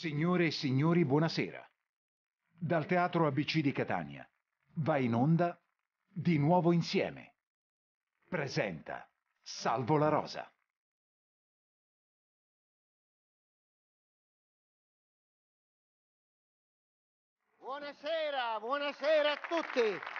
Signore e signori, buonasera. Dal Teatro ABC di Catania va in onda Di nuovo insieme. Presenta Salvo la Rosa. Buonasera, buonasera a tutti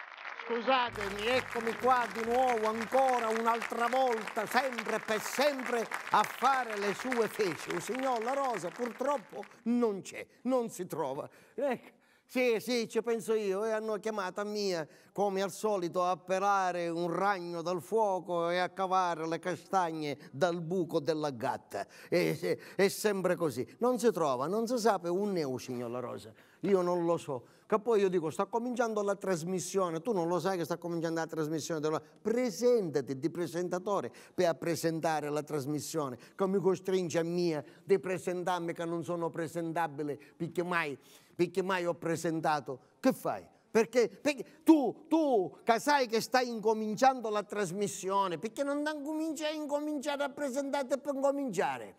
scusatemi, eccomi qua di nuovo, ancora un'altra volta, sempre per sempre a fare le sue feci. Un signor La Rosa purtroppo non c'è, non si trova. Ecco. Sì, sì, ci penso io. E hanno chiamato a mia, come al solito, a pelare un ragno dal fuoco e a cavare le castagne dal buco della gatta. e, è sempre così. Non si trova, non si sa per un neo, signor La Rosa. Io non lo so. Che poi io dico, sta cominciando la trasmissione, tu non lo sai che sta cominciando la trasmissione, presentati di presentatore per presentare la trasmissione, che mi costringe a mia di presentarmi che non sono presentabile perché mai, perché mai ho presentato. Che fai? Perché, perché, tu, tu che sai che stai incominciando la trasmissione, perché non cominci a incominciare a presentare per incominciare?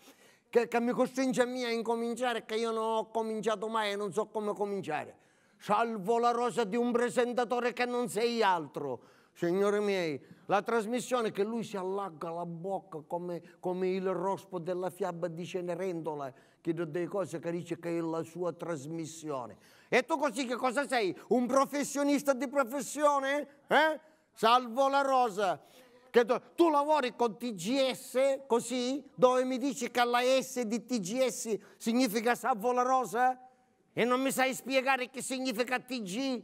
Che, che mi costringe a me a incominciare che io non ho cominciato mai e non so come cominciare salvo la rosa di un presentatore che non sei altro, signori miei. La trasmissione che lui si allarga la bocca come, come il rospo della fiaba di Cenerendola, che delle cose che dice che è la sua trasmissione. E tu così che cosa sei? Un professionista di professione? Eh? Salvo la rosa. Tu, tu, lavori con TGS così, dove mi dici che la S di TGS significa salvo la rosa? E non mi sai spiegare che significa TG?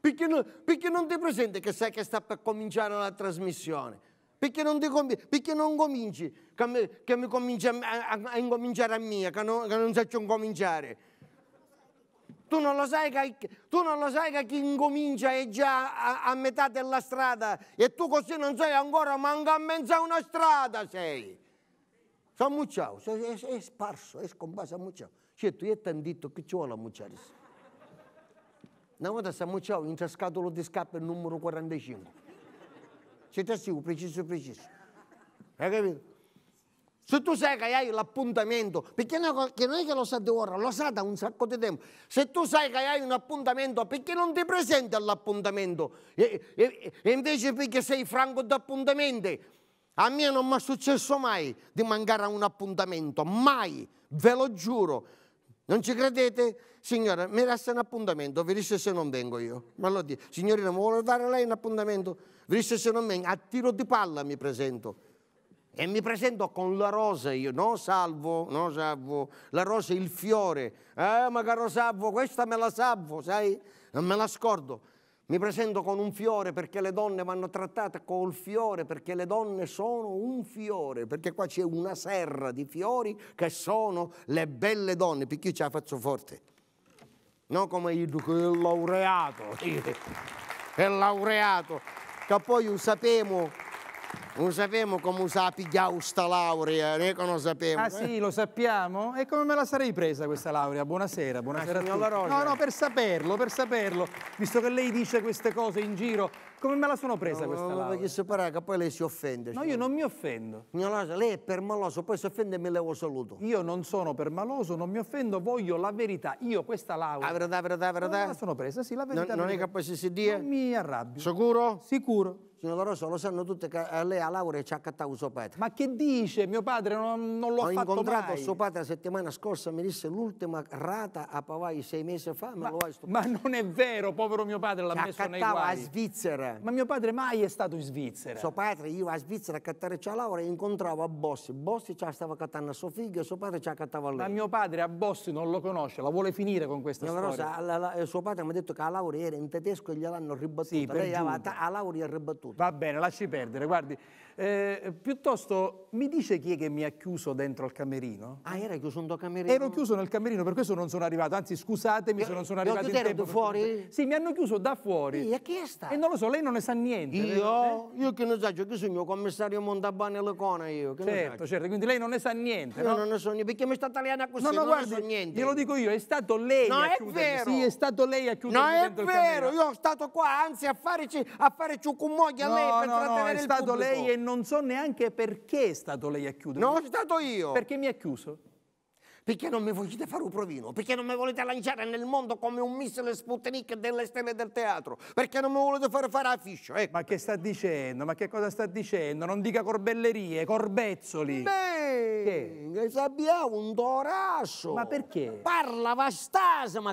Perché non, perché non ti presenti che sai che sta per cominciare la trasmissione? Perché non, perché non cominci? Che mi, che mi cominci a, a, a, incominciare a mia, che non, che non saccio incominciare. Tu non, lo sai che, tu non lo sai che chi incomincia è già a, a metà della strada e tu così non sei ancora, manca a mezza una strada sei. Sammucciao, è, è, è sparso, è scomparso Sammucciao. Че, tu e tândit cât ce ăla muceare N-am dat să muceau, intră scadul de scap pe numărul cu randeșingul. Ce te sigur, precis, precis. Hai capito? Se tu sai che hai l'appuntamento, perché non, è che lo sa di ora, lo sa da un sacco di tempo. Se tu sai che hai un appuntamento, perché non ti presenti all'appuntamento? E, e, e invece perché sei franco d'appuntamento? A me non mi è successo mai di mancare a un appuntamento, mai, ve lo giuro. Non ci credete? Signora, mi resta un appuntamento, venisse se non vengo io. Ma lo dico, signorina, mi vuole dare lei un appuntamento? Venisse se non vengo, a tiro di palla mi presento. E mi presento con la rosa, io, no salvo, no salvo, la rosa è il fiore. Eh, ma caro salvo, questa me la salvo, sai? Non me la scordo mi presento con un fiore perché le donne vanno trattate col fiore, perché le donne sono un fiore, perché qua c'è una serra di fiori che sono le belle donne, perché io ce la faccio forte. Non come il laureato, il laureato, che poi sapemo non sapevamo come usare pigliare sta laurea, noi non sapevamo. Ah eh. sì, lo sappiamo? E come me la sarei presa questa laurea? Buonasera, buonasera ah, a tutti. No, no, per saperlo, per saperlo, visto che lei dice queste cose in giro, come me la sono presa no, questa no, laurea? Perché se parla che poi lei si offende. No, io non mi offendo. Signora, lei è permaloso, poi si offende e me levo saluto. Io non sono permaloso, non mi offendo, voglio la verità. Io questa laurea... La ah, verità, la verità, la verità. me la sono presa, sì, la verità. Non, non è che poi si dia? Non mi arrabbio. Sicuro? Sicuro signora Rosa, lo sanno tutte che eh, lei a Laura ci ha accattato suo padre. Ma che dice? Mio padre non, non l'ho fatto mai. Ho incontrato suo padre la settimana scorsa, mi disse l'ultima rata a Pavai sei mesi fa, ma, ma, ma non è vero, povero mio padre l'ha messo nei guai. a Svizzera. Ma mio padre mai è stato in Svizzera. Suo padre, io a Svizzera a cattare la Laura, incontravo a Bossi. Bossi ci stava cattando a suo figlio e suo padre ci ha cattato a lei. Ma mio padre a Bossi non lo conosce, la vuole finire con questa signora storia. Rosa, la, la, eh, suo padre mi ha detto che a Laura era in tedesco e gliel'hanno ribattuta. Sì, lei aveva, a laurea ribattuta tutto. Va bene, lasci perdere, guardi, eh, piuttosto, mi dice chi è che mi ha chiuso dentro al camerino? Ah, era chiuso nel camerino? Ero chiuso nel camerino, per questo non sono arrivato. Anzi, scusatemi se non sono arrivato in tempo. da fuori? Perché... Sì, mi hanno chiuso da fuori. E chi è stato? E non lo so, lei non ne sa niente. Io? Eh? Io che ne so, io cioè, sono il mio commissario Montabane Lecona io. Che certo, certo, quindi lei non ne sa niente, no? no? non ne so niente, perché mi sta italiana così, no, no, non guardi, ne so niente. Glielo dico io, è stato lei no, a chiudermi. No, è vero. Sì, è stato lei a chiudermi No, è vero, io ho stato qua, anzi, a farci, a farci un cummoglia a lei per no, trattenere no, è stato lei e non so neanche perché è stato lei a chiudere. No, sono stato io! Perché mi ha chiuso? Perché non mi volete fare un provino? Perché non mi volete lanciare nel mondo come un missile Sputnik delle stelle del teatro? Perché non mi volete far fare affiscio? Ecco. Ma che sta dicendo? Ma che cosa sta dicendo? Non dica corbellerie, corbezzoli! Beh, Venga, sappiamo un dorascio. Ma perché? Parla ma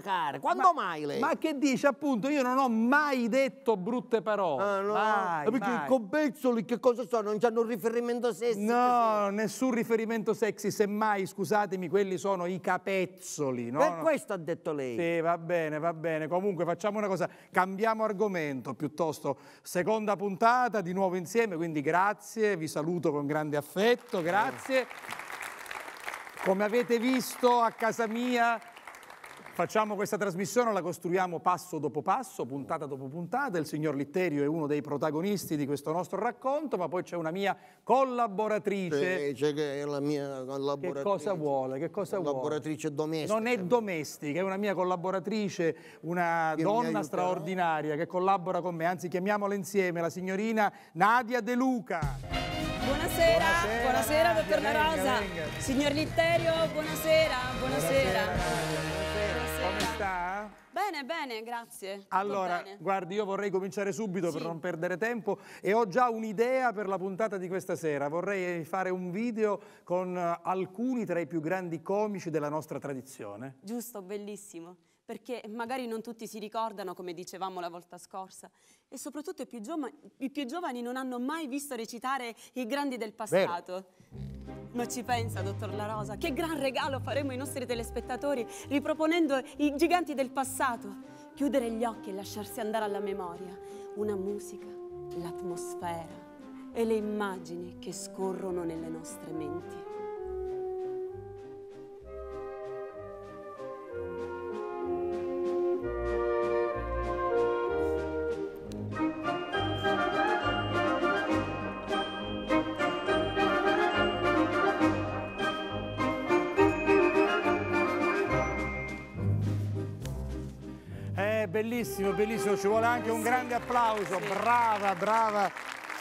cara. Quando ma, mai lei? Ma che dice, appunto, io non ho mai detto brutte parole. Ah, no. Mai, eh, perché mai. i compezzoli che cosa sono? Non hanno un riferimento sessi? No, nessun riferimento sexy, semmai, scusatemi, quelli sono i capezzoli. No? Per questo ha detto lei. Sì, va bene, va bene. Comunque facciamo una cosa, cambiamo argomento piuttosto. Seconda puntata, di nuovo insieme, quindi grazie, vi saluto con grande affetto, eh. grazie. Eh come avete visto a casa mia Facciamo questa trasmissione, la costruiamo passo dopo passo, puntata dopo puntata. Il signor Litterio è uno dei protagonisti di questo nostro racconto, ma poi c'è una mia collaboratrice. C'è, che è la mia collaboratrice. Che cosa vuole? Che cosa collaboratrice vuole? domestica. Non è domestica, è una mia collaboratrice, una che donna straordinaria che collabora con me. Anzi, chiamiamola insieme, la signorina Nadia De Luca buonasera, buonasera, dottor La Rosa. Signor Litterio, buonasera, buonasera. Come sta? Bene, bene, grazie. Allora, bene. guardi, io vorrei cominciare subito sì. per non perdere tempo e ho già un'idea per la puntata di questa sera. Vorrei fare un video con alcuni tra i più grandi comici della nostra tradizione. Giusto, bellissimo perché magari non tutti si ricordano, come dicevamo la volta scorsa, e soprattutto i più, giovani, i più giovani non hanno mai visto recitare i grandi del passato. Vero. Ma ci pensa, dottor La Rosa, che gran regalo faremo ai nostri telespettatori riproponendo i giganti del passato. Chiudere gli occhi e lasciarsi andare alla memoria. Una musica, l'atmosfera e le immagini che scorrono nelle nostre menti. Bellissimo, bellissimo, ci vuole anche un grande applauso, brava, brava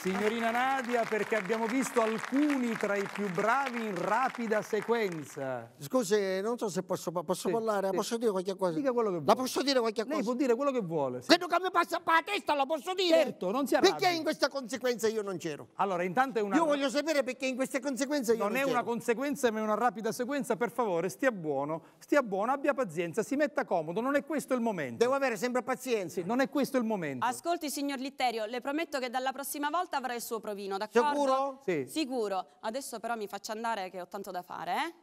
signorina Nadia, perché abbiamo visto alcuni tra i più bravi in rapida sequenza. Scusi, non so se posso, posso sì, parlare, sì. posso dire qualche cosa? Dica quello che vuole. La posso dire qualche cosa? Lei può dire quello che vuole. Sì. Quello che mi passa per la testa lo posso dire? Certo, non si arrabbi. Perché in questa conseguenza io non c'ero? Allora, intanto è una... Io voglio sapere perché in queste conseguenze io non, non c'ero. Non è una conseguenza, ma è una rapida sequenza. Per favore, stia buono, stia buono, abbia pazienza, si metta comodo, non è questo il momento. Devo avere sempre pazienza. non è questo il momento. Ascolti, signor Litterio, le prometto che dalla prossima volta volta avrà il suo provino, d'accordo? Sicuro? Sì. Sicuro. Adesso però mi faccia andare che ho tanto da fare, eh?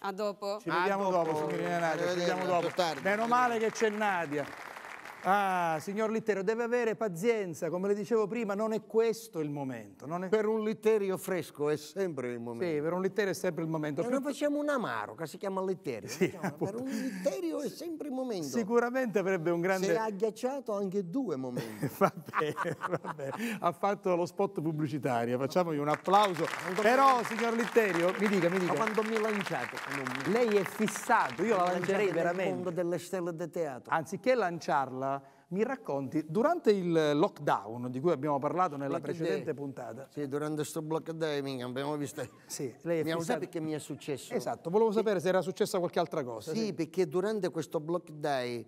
A dopo. Ci vediamo dopo, signorina Nadia, ci vediamo dopo. Meno male che c'è Nadia. Ah, signor Litterio, deve avere pazienza, come le dicevo prima, non è questo il momento. È... Per un Litterio fresco è sempre il momento. Sì, per un Litterio è sempre il momento. E eh, noi facciamo un amaro che si chiama Litterio. Sì, per un Litterio è sempre il momento. Sicuramente avrebbe un grande... Si è agghiacciato anche due momenti. va bene, va bene. Ha fatto lo spot pubblicitario, facciamogli un applauso. Però, signor Litterio, mi dica, mi dica. Ma quando mi lanciate? Mi... Lei è fissato, io la lancerei veramente. Nel mondo delle stelle del teatro. Anziché lanciarla mi racconti, durante il lockdown di cui abbiamo parlato nella Black precedente day. puntata. Sì, durante questo lockdown abbiamo visto. Sì, lei è mi fissata... perché mi è successo. Esatto, volevo sapere e... se era successa qualche altra cosa. Sì, sì. perché durante questo lockdown,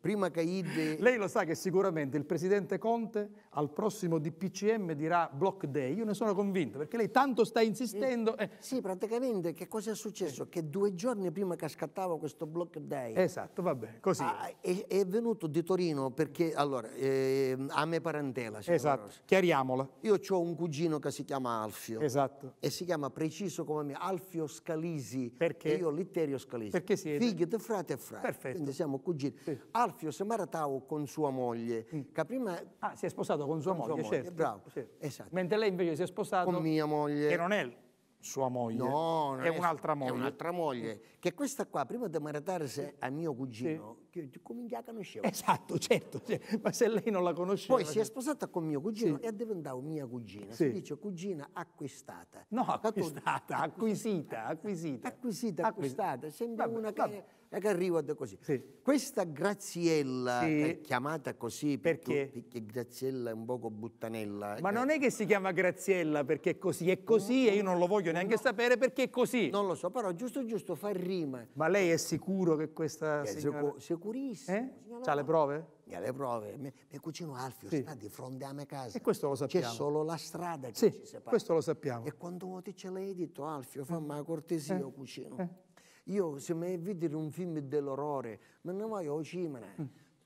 prima che Ide... Lei lo sa che sicuramente il presidente Conte al prossimo DPCM dirà block day, io ne sono convinto, perché lei tanto sta insistendo. Eh. Sì, praticamente che cosa è successo? Eh. Che due giorni prima che scattava questo block day. Esatto, vabbè, così. Ah, è, è venuto di Torino cugino, perché allora, eh, a me parentela. Esatto, chiariamola. Io ho un cugino che si chiama Alfio. Esatto. E si chiama preciso come me, Alfio Scalisi. Perché? E io Litterio Scalisi. Perché siete? Figli di frate e frate. Perfetto. Quindi siamo cugini. Sì. Alfio si maratau con sua moglie, mm. che prima... Ah, si è sposato con sua con moglie, sua certo. Bravo, certo. Esatto. Mentre lei invece si è sposato... Con mia moglie. E non è sua moglie. No, è, è, un'altra moglie. È un'altra moglie. Che questa qua, prima di maratarsi a mio cugino, sì io dico, minchia conoscevo. Esatto, certo, certo, ma se lei non la conosceva... Poi si è sposata con mio cugino sì. e è diventata mia cugina. Sì. Si dice cugina acquistata. No, acquistata, acquisita, acquisita. Acquisita, acquistata, sembra una... Vabbè e che arrivo così. Sì. Questa Graziella, sì. chiamata così perché? perché Graziella è un poco buttanella. Eh, Ma che... non è che si chiama Graziella perché è così, è così no, e io non lo voglio neanche no. sapere perché è così. Non lo so, però giusto giusto fa rima. Ma lei è sicuro che questa è signora... Sicur- sicurissimo. Eh? Ha le prove? Ha le prove. Mio me cugino Alfio sì. sta di fronte a me casa. E questo lo sappiamo. C'è solo la strada che sì, ci separa. questo lo sappiamo. E quando ti ce l'hai detto, Alfio, fammi una cortesia, eh. cugino. Eh. Io se mi vedere un film dell'orrore, ma ne voglio al cinema. Mm.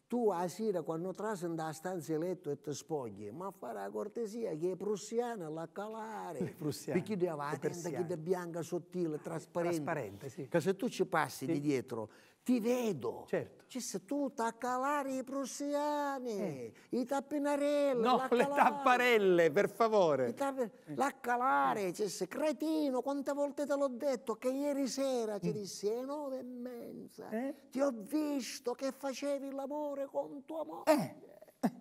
Tu a sera quando trasi nella stanza di letto e ti spogli, ma fare la cortesia che è prussiana la calare. Prussiana. Perché deve avere la tenda è bianca, sottile, trasparente. Trasparente, sì. Che se tu ci passi sì. di dietro ti vedo. Certo. Ci sei tu a calare i prussiani, eh. i tappinarelli. No, le calare. tapparelle, per favore. Tapp eh. calare, ci sei cretino, quante volte te l'ho detto che ieri sera ci mm. dissi eh, è nove e mezza. Eh? Ti ho visto che facevi l'amore con tua moglie. Eh. Eh.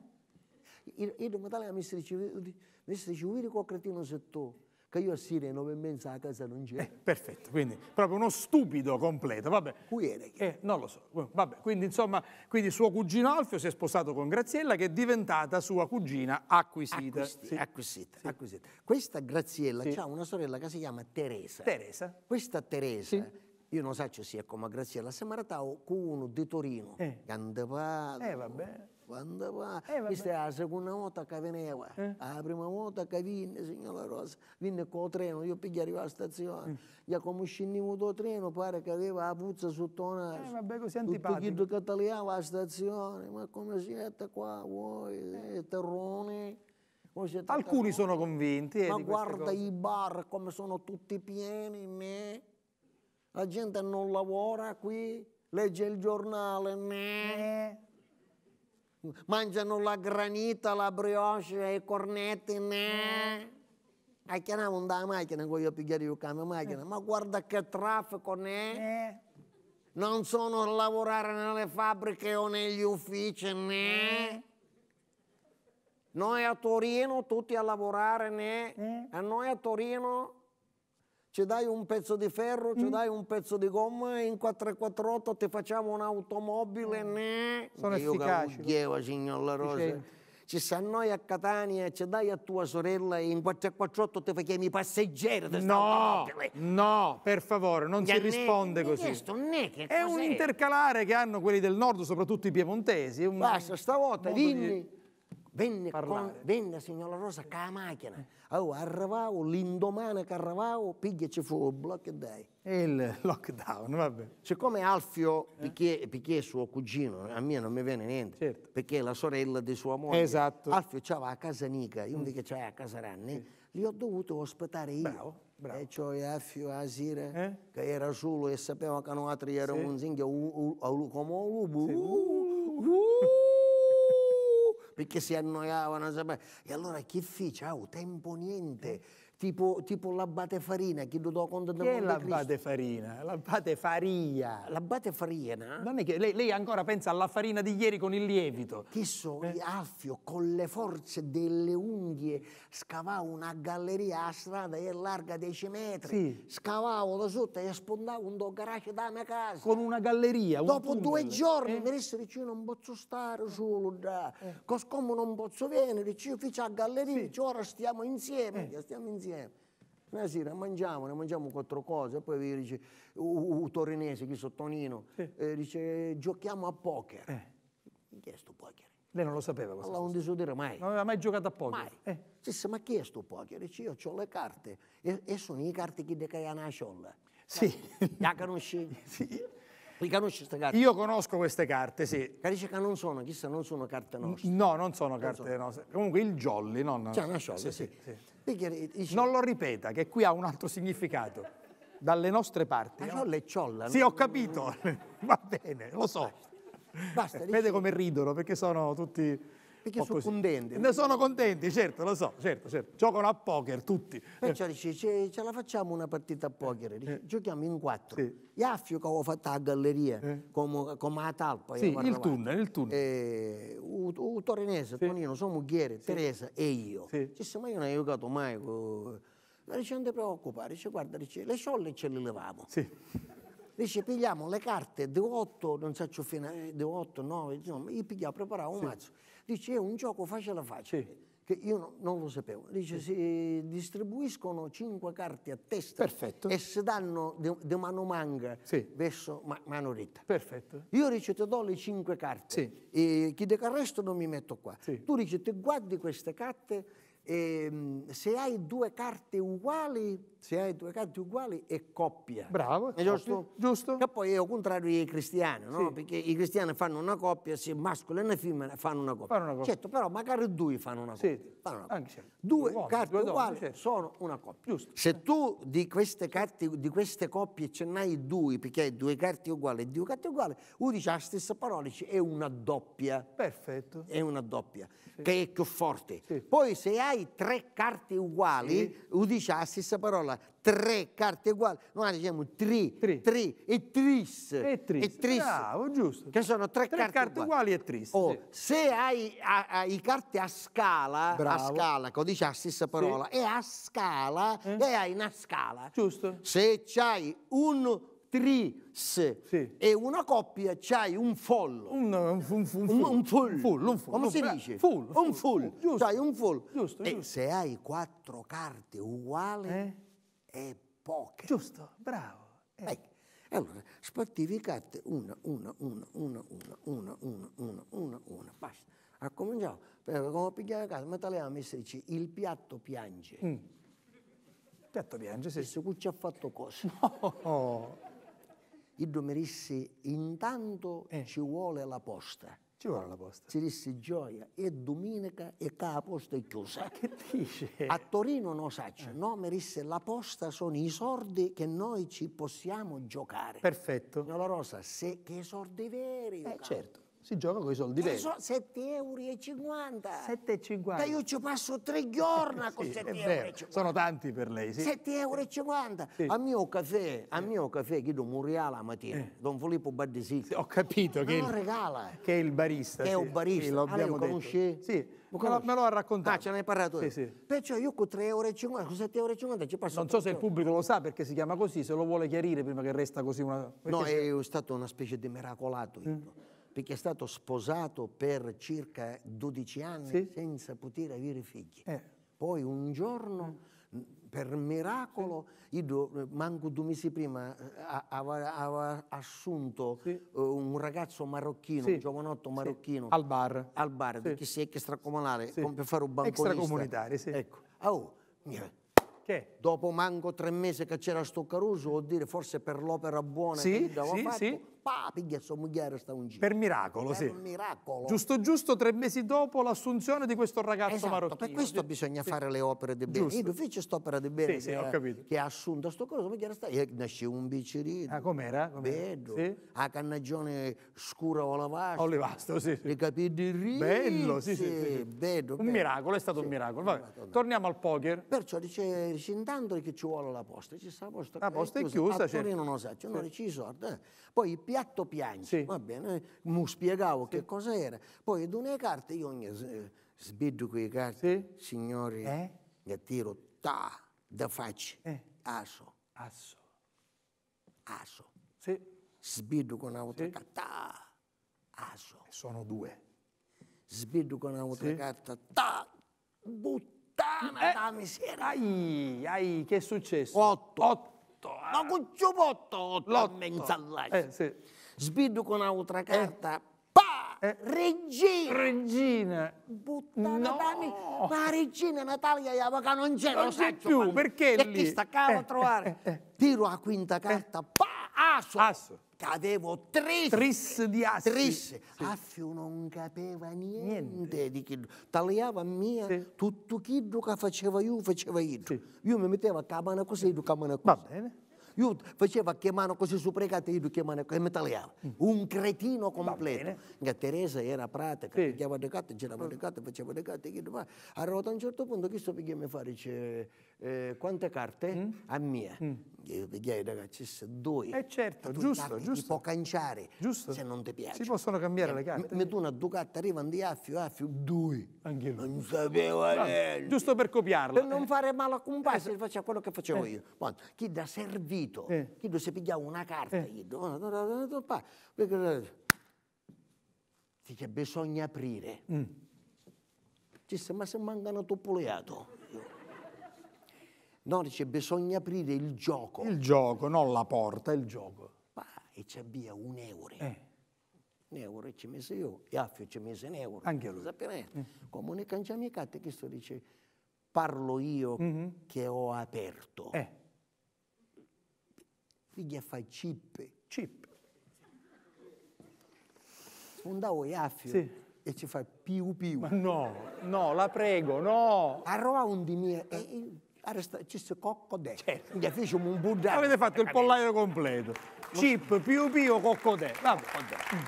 Io, io mi mi dice, mi dice, cretino sei tu che io a Siria nove e mezza a casa non c'era. Eh, perfetto, quindi proprio uno stupido completo, vabbè. Qui era che? Eh, non lo so, boh, vabbè, quindi insomma, quindi suo cugino Alfio si è sposato con Graziella che è diventata sua cugina acquisita. Acquisti, sì. Acquisita, sì. acquisita, Questa Graziella sì. ha una sorella che si chiama Teresa. Teresa. Questa Teresa... Sì io non so se sia come Graziella Samaratao, con uno di Torino, eh. Gandevalo, eh, vabbè. Quando va? Eh, Questa è la seconda volta che veniva. Eh? eh. Ah, la prima volta che venne, signora Rosa, venne col treno, io pigliai arrivavo alla stazione. Mm. Io come scendivo dal treno pare che aveva la puzza sotto il naso. Eh, vabbè, così antipatico. Tutto chi che tagliava alla stazione, ma come siete qua voi, eh. eh terroni? Alcuni sono convinti. Eh, ma guarda cose. i bar come sono tutti pieni, né? la gente non lavora qui, legge il giornale, né? mangiano la granita, la brioche, e i cornetti, ne. E che non da macchina, voglio pigliare io cambio macchina, eh. ma guarda che traffico ne. Eh. Non sono a lavorare nelle fabbriche o negli uffici, ne. Eh. Noi a Torino tutti a lavorare, ne. E noi a Torino ci dai un pezzo di ferro, mm. ci dai un pezzo di gomma, e in 448 ti facciamo un'automobile. Mm. Ne. Sono Dio efficaci. Dio, signor La Rosa. Dicevo. Ci sta noi a Catania, ci dai a tua sorella e in 448 ti facciamo i passeggeri. No, no, per favore, non Gli si risponde ne, così. Chiesto, ne, è un intercalare che hanno quelli del nord, soprattutto i piemontesi. Un, Basta, stavolta, dimmi. Di Venne, con, venne signora Rosa con la macchina. Oh, arrivavo, l'indomani che arrivavo, piglia ci fu il E Il lockdown, vabbè. Siccome Alfio, eh? perché, è suo cugino, a me non mi viene niente, certo. perché è la sorella di sua moglie. Esatto. Alfio c'aveva a casa Nica, io invece mm. c'aveva a casa Ranni, sì. li ho dovuto ospitare io. Bravo. Bravo. E cioè Alfio a eh? che era solo e sapeva che noi altri eravamo sì. un zinghio, come un lupo. Sì. Uh, uh, uh perché si annoiavano. E allora che fece? Ah, tempo niente tipo, tipo l'abate Farina, che lo do conto Chi è l'abate Farina? L'abate Faria. L'abate Farina? Non è che lei, lei, ancora pensa alla farina di ieri con il lievito. Che so, eh. Alfio con le forze delle unghie scavava una galleria a strada che è larga 10 metri. Sì. Scavavo da sotto e spondavo un garage da mia casa. Con una galleria? Un Dopo tunnel. due giorni eh. mi disse che non posso stare solo già. Eh. Coscomo non posso venire, io faccio a galleria, sì. ora stiamo insieme, eh. stiamo insieme insieme. Una sera mangiamo, ne mangiamo quattro cose, poi vi dice un, torinese, chi sottonino, sì. eh, dice giochiamo a poker. Eh. Chi è sto poker? Lei non lo sapeva questo. Allora non disodere mai. Non aveva mai giocato a poker. Mai. Eh. Disse, ma chi è sto poker? Dice, io ho le carte e, e sono le carte che decaia nasciolla. Sì. Cioè, la conosci? Sì. Li conosci queste carte? Io conosco queste carte, sì. Capisci che non sono, chissà, non sono carte nostre. No, non sono non carte sono. nostre. Comunque il jolly, no? no. C'è una scioglia, sì, sì. sì. Non lo ripeta, che qui ha un altro significato. Dalle nostre parti. Ma non le ciolla. Sì, ho capito. Va bene, lo so. Basta, Vede come ridono perché sono tutti perché sono contenti. Ne sono contenti, certo, lo so, certo, certo. Giocano a poker tutti. Perciò dice, ce, ce la facciamo una partita a poker, eh, dice, eh. giochiamo in quattro. Sì. Iaffio che ho fatto a galleria, eh. come, come a talpa. Sì, il tunnel, il tunnel. Eh, u, u torinese, sì. Tonino, sua moglie, sì. Teresa e io. Sì. Dice, ma io non ho giocato mai. Con... La dice, non ti preoccupare, dice, guarda, dice, le sciolle ce le levamo. Sì dice pigliamo le carte di 8, non so fino a 8, eh, 9, insomma, io pigliavo, preparavo un mazzo. Dice, è un gioco facile facile, sì. che io non lo sapevo. Dice, sì. si distribuiscono cinque carte a testa Perfetto. e si danno di mano manga sì. verso ma mano ritta. Perfetto. Io dice, ti do le cinque carte, e chi de carresto non mi metto qua. Tu dici, ti guardi queste carte e ehm, se hai due carte uguali se hai due carte uguali è coppia. Bravo, è giusto? giusto? Che poi è il contrario ai cristiani, no? sì. perché i cristiani fanno una coppia, se mascolo e una femmina fanno una coppia. Fanno una coppia. Certo, però magari due fanno una coppia. Sì. Fanno una coppia. Certo. Due Uomo, carte due uguali certo. sono una coppia. Giusto. Se tu di queste, carte, di queste coppie ce n'hai due, perché hai due carte uguali e due carte uguali, usi la stessa parola, dice è una doppia. Perfetto. È una doppia, sì. che è più forte. Poi se hai tre carte uguali, sì. usi la stessa parola tre carte uguali, noi diciamo tri, tri, tri e tris. E tris. E tris. Bravo, giusto. Che sono tre, tre carte, carte uguali. uguali. e tris. Oh, sì. Se hai a, a, i carte a scala, Bravo. a scala, codice la stessa parola, sì. e a scala, eh? e hai una scala. Giusto. Se hai un tris sì. e una coppia c'hai un follo. Un, un, un, un, un full. full. Un full. Come si dice? Full, full, un full. C'hai un full. Giusto, e giusto. se hai quattro carte uguali... Eh? e poche. Giusto, bravo. Ecco. Allora, spattificate una, una, una, una, una, una, una, una, una, una, basta. A cominciare, però come pigliare la casa, ma tale ha messo dice, il piatto piange. Mm. Il piatto piange, sì. Questo qui ci ha fatto cosa? No. Io mi disse, intanto eh. ci vuole la posta. Ci vuole la posta. Ci disse gioia e domenica e che la posta è chiusa. Ma che dice? A Torino non saccio, eh. no? Mi disse la posta sono i sordi che noi ci possiamo giocare. Perfetto. No, la rosa, se che sordi veri. Eh, certo si gioca con i soldi eh, veri. Sono 7,50 euro. 7,50. Ma io ci passo tre giorni con 7,50 euro. Sono tanti per lei, sì. 7,50 euro. Sì. A mio caffè, a mio caffè, chi lo la mattina, eh. Don Filippo Baddesic. Ho capito che... No, il, regala. Che è il barista. Che sì. è un barista. Sì, l'abbiamo ah, conosci? Sì. Me lo, me lo, ha raccontato. Ah, ce n'hai parlato? Sì, sì. Perciò io con 3,50 euro, con 7,50 euro ci passo. Non so se il pubblico lo sa perché si chiama così, se lo vuole chiarire prima che resta così una... Perché no, è stato una specie di miracolato. Mm perché è stato sposato per circa 12 anni sì. senza poter avere figli. Eh. Poi un giorno, per miracolo, io manco due mesi prima eh, aveva assunto sì. Eh, un ragazzo marocchino, sì. un giovanotto marocchino. Al bar. Al bar, perché si è extracomunale, sì. per fare un banco Extracomunitario, sì. Ecco. Oh, che? Dopo manco tre mesi che c'era sto Caruso, vuol dire forse per l'opera buona sì, che gli avevo sì, fatto, sì pá, piglia sua mogliere sta un giro. Per miracolo, per sì. Per miracolo. Giusto giusto tre mesi dopo l'assunzione di questo ragazzo esatto, marocchino. per questo sì. bisogna sì. fare le opere di bene. Giusto. Io fece quest'opera di bene sì, eh, che, che, ha assunto sto coso, mogliere sta, e nasce un bicerino. Ah, com'era? com'era? Bello. Sì. A cannagione scura olivastro. Olivastro, sì. Le di rizzi. Bello, sì, sì. Bello, Un bello. miracolo, è stato un miracolo. Vabbè, torniamo al poker. Perciò dice, intanto che ci vuole la posta, ci sta la posta. La posta è chiusa, A certo. Torino non sa, ci sono i soldi poi il piatto piange, sì. va bene, eh, mi spiegavo sì. che era, poi di una carta io eh, sbiddo quelle carte, sì. signori, eh? le tiro ta, da faccia, eh. asso. Asso. Asso. Sì. Sbiddo con un'altra sì. carta, ta, asso. Sono due. Sbiddo con un'altra sì. carta, ta, buttana eh. da miseria. Ai, ai, che è successo? Otto. Otto. Lotto. Eh. Ma con giubbotto otto menzallaggio. Eh, sì. Sbiddu con un'altra eh. carta. Eh. Pa! Eh. Regina! Regina! Buttana no. Dami. Ma regina Natalia Iava che non c'è, non c'è più, quando... perché lì? E chi staccava a trovare? Tiro la quinta carta, pa! Asso! Asso! Cadevo tris. Tris di assi. Tris. Sì. Affio non capiva niente, niente. di chi. Tagliava mia sì. tutto chi che faceva io, faceva io. Sì. Io mi mettevo a camana così, io camana così. Va bene. Io faceva che mano così su pregate, io che mano così, mi tagliavo. Mm. Un cretino completo. Che Teresa era pratica, sì. pigliava le carte, girava le carte, faceva le carte. Ma arrivato a un certo punto, chi sto perché mi fare? Dice, eh, quante carte? Mm. A mia. Mm vecchiaia da cacciasse due. Eh certo, giusto, giusto. Si può canciare giusto. se non ti piace. Si possono cambiare eh, le carte. Metti una Ducatta, arriva un affio, affio, due. Anche lui. Non sapeva no, niente. Giusto per copiarlo. Per non fare male a compagno, eh. faceva quello che facevo eh. io. Ma chi da servito, eh. chi si pigliava una carta, eh. che oh, eh, bisogna aprire. Mm. Disse, ma se mancano topoliato. No, dice bisogna aprire il gioco. Il gioco, non la porta, il gioco. Ma e ci abbia un euro. Eh. Un euro e ci mese io, e Affio ci mese un euro. Anche lui. Sapete? Eh. Comunicando a mia catta, questo dice, parlo io mm-hmm. che ho aperto. Eh. Figlia fai cippe. Cippe. Un davo e Affio. Sì e ci fa più più. Ma no, no, la prego, no. Arroa un di mia. E, Arresta, ci si coccodè. Certo. Gli fece un buddha. Avete fatto il pollaio completo. Chip, più più, coccodè. Vabbè. Mm.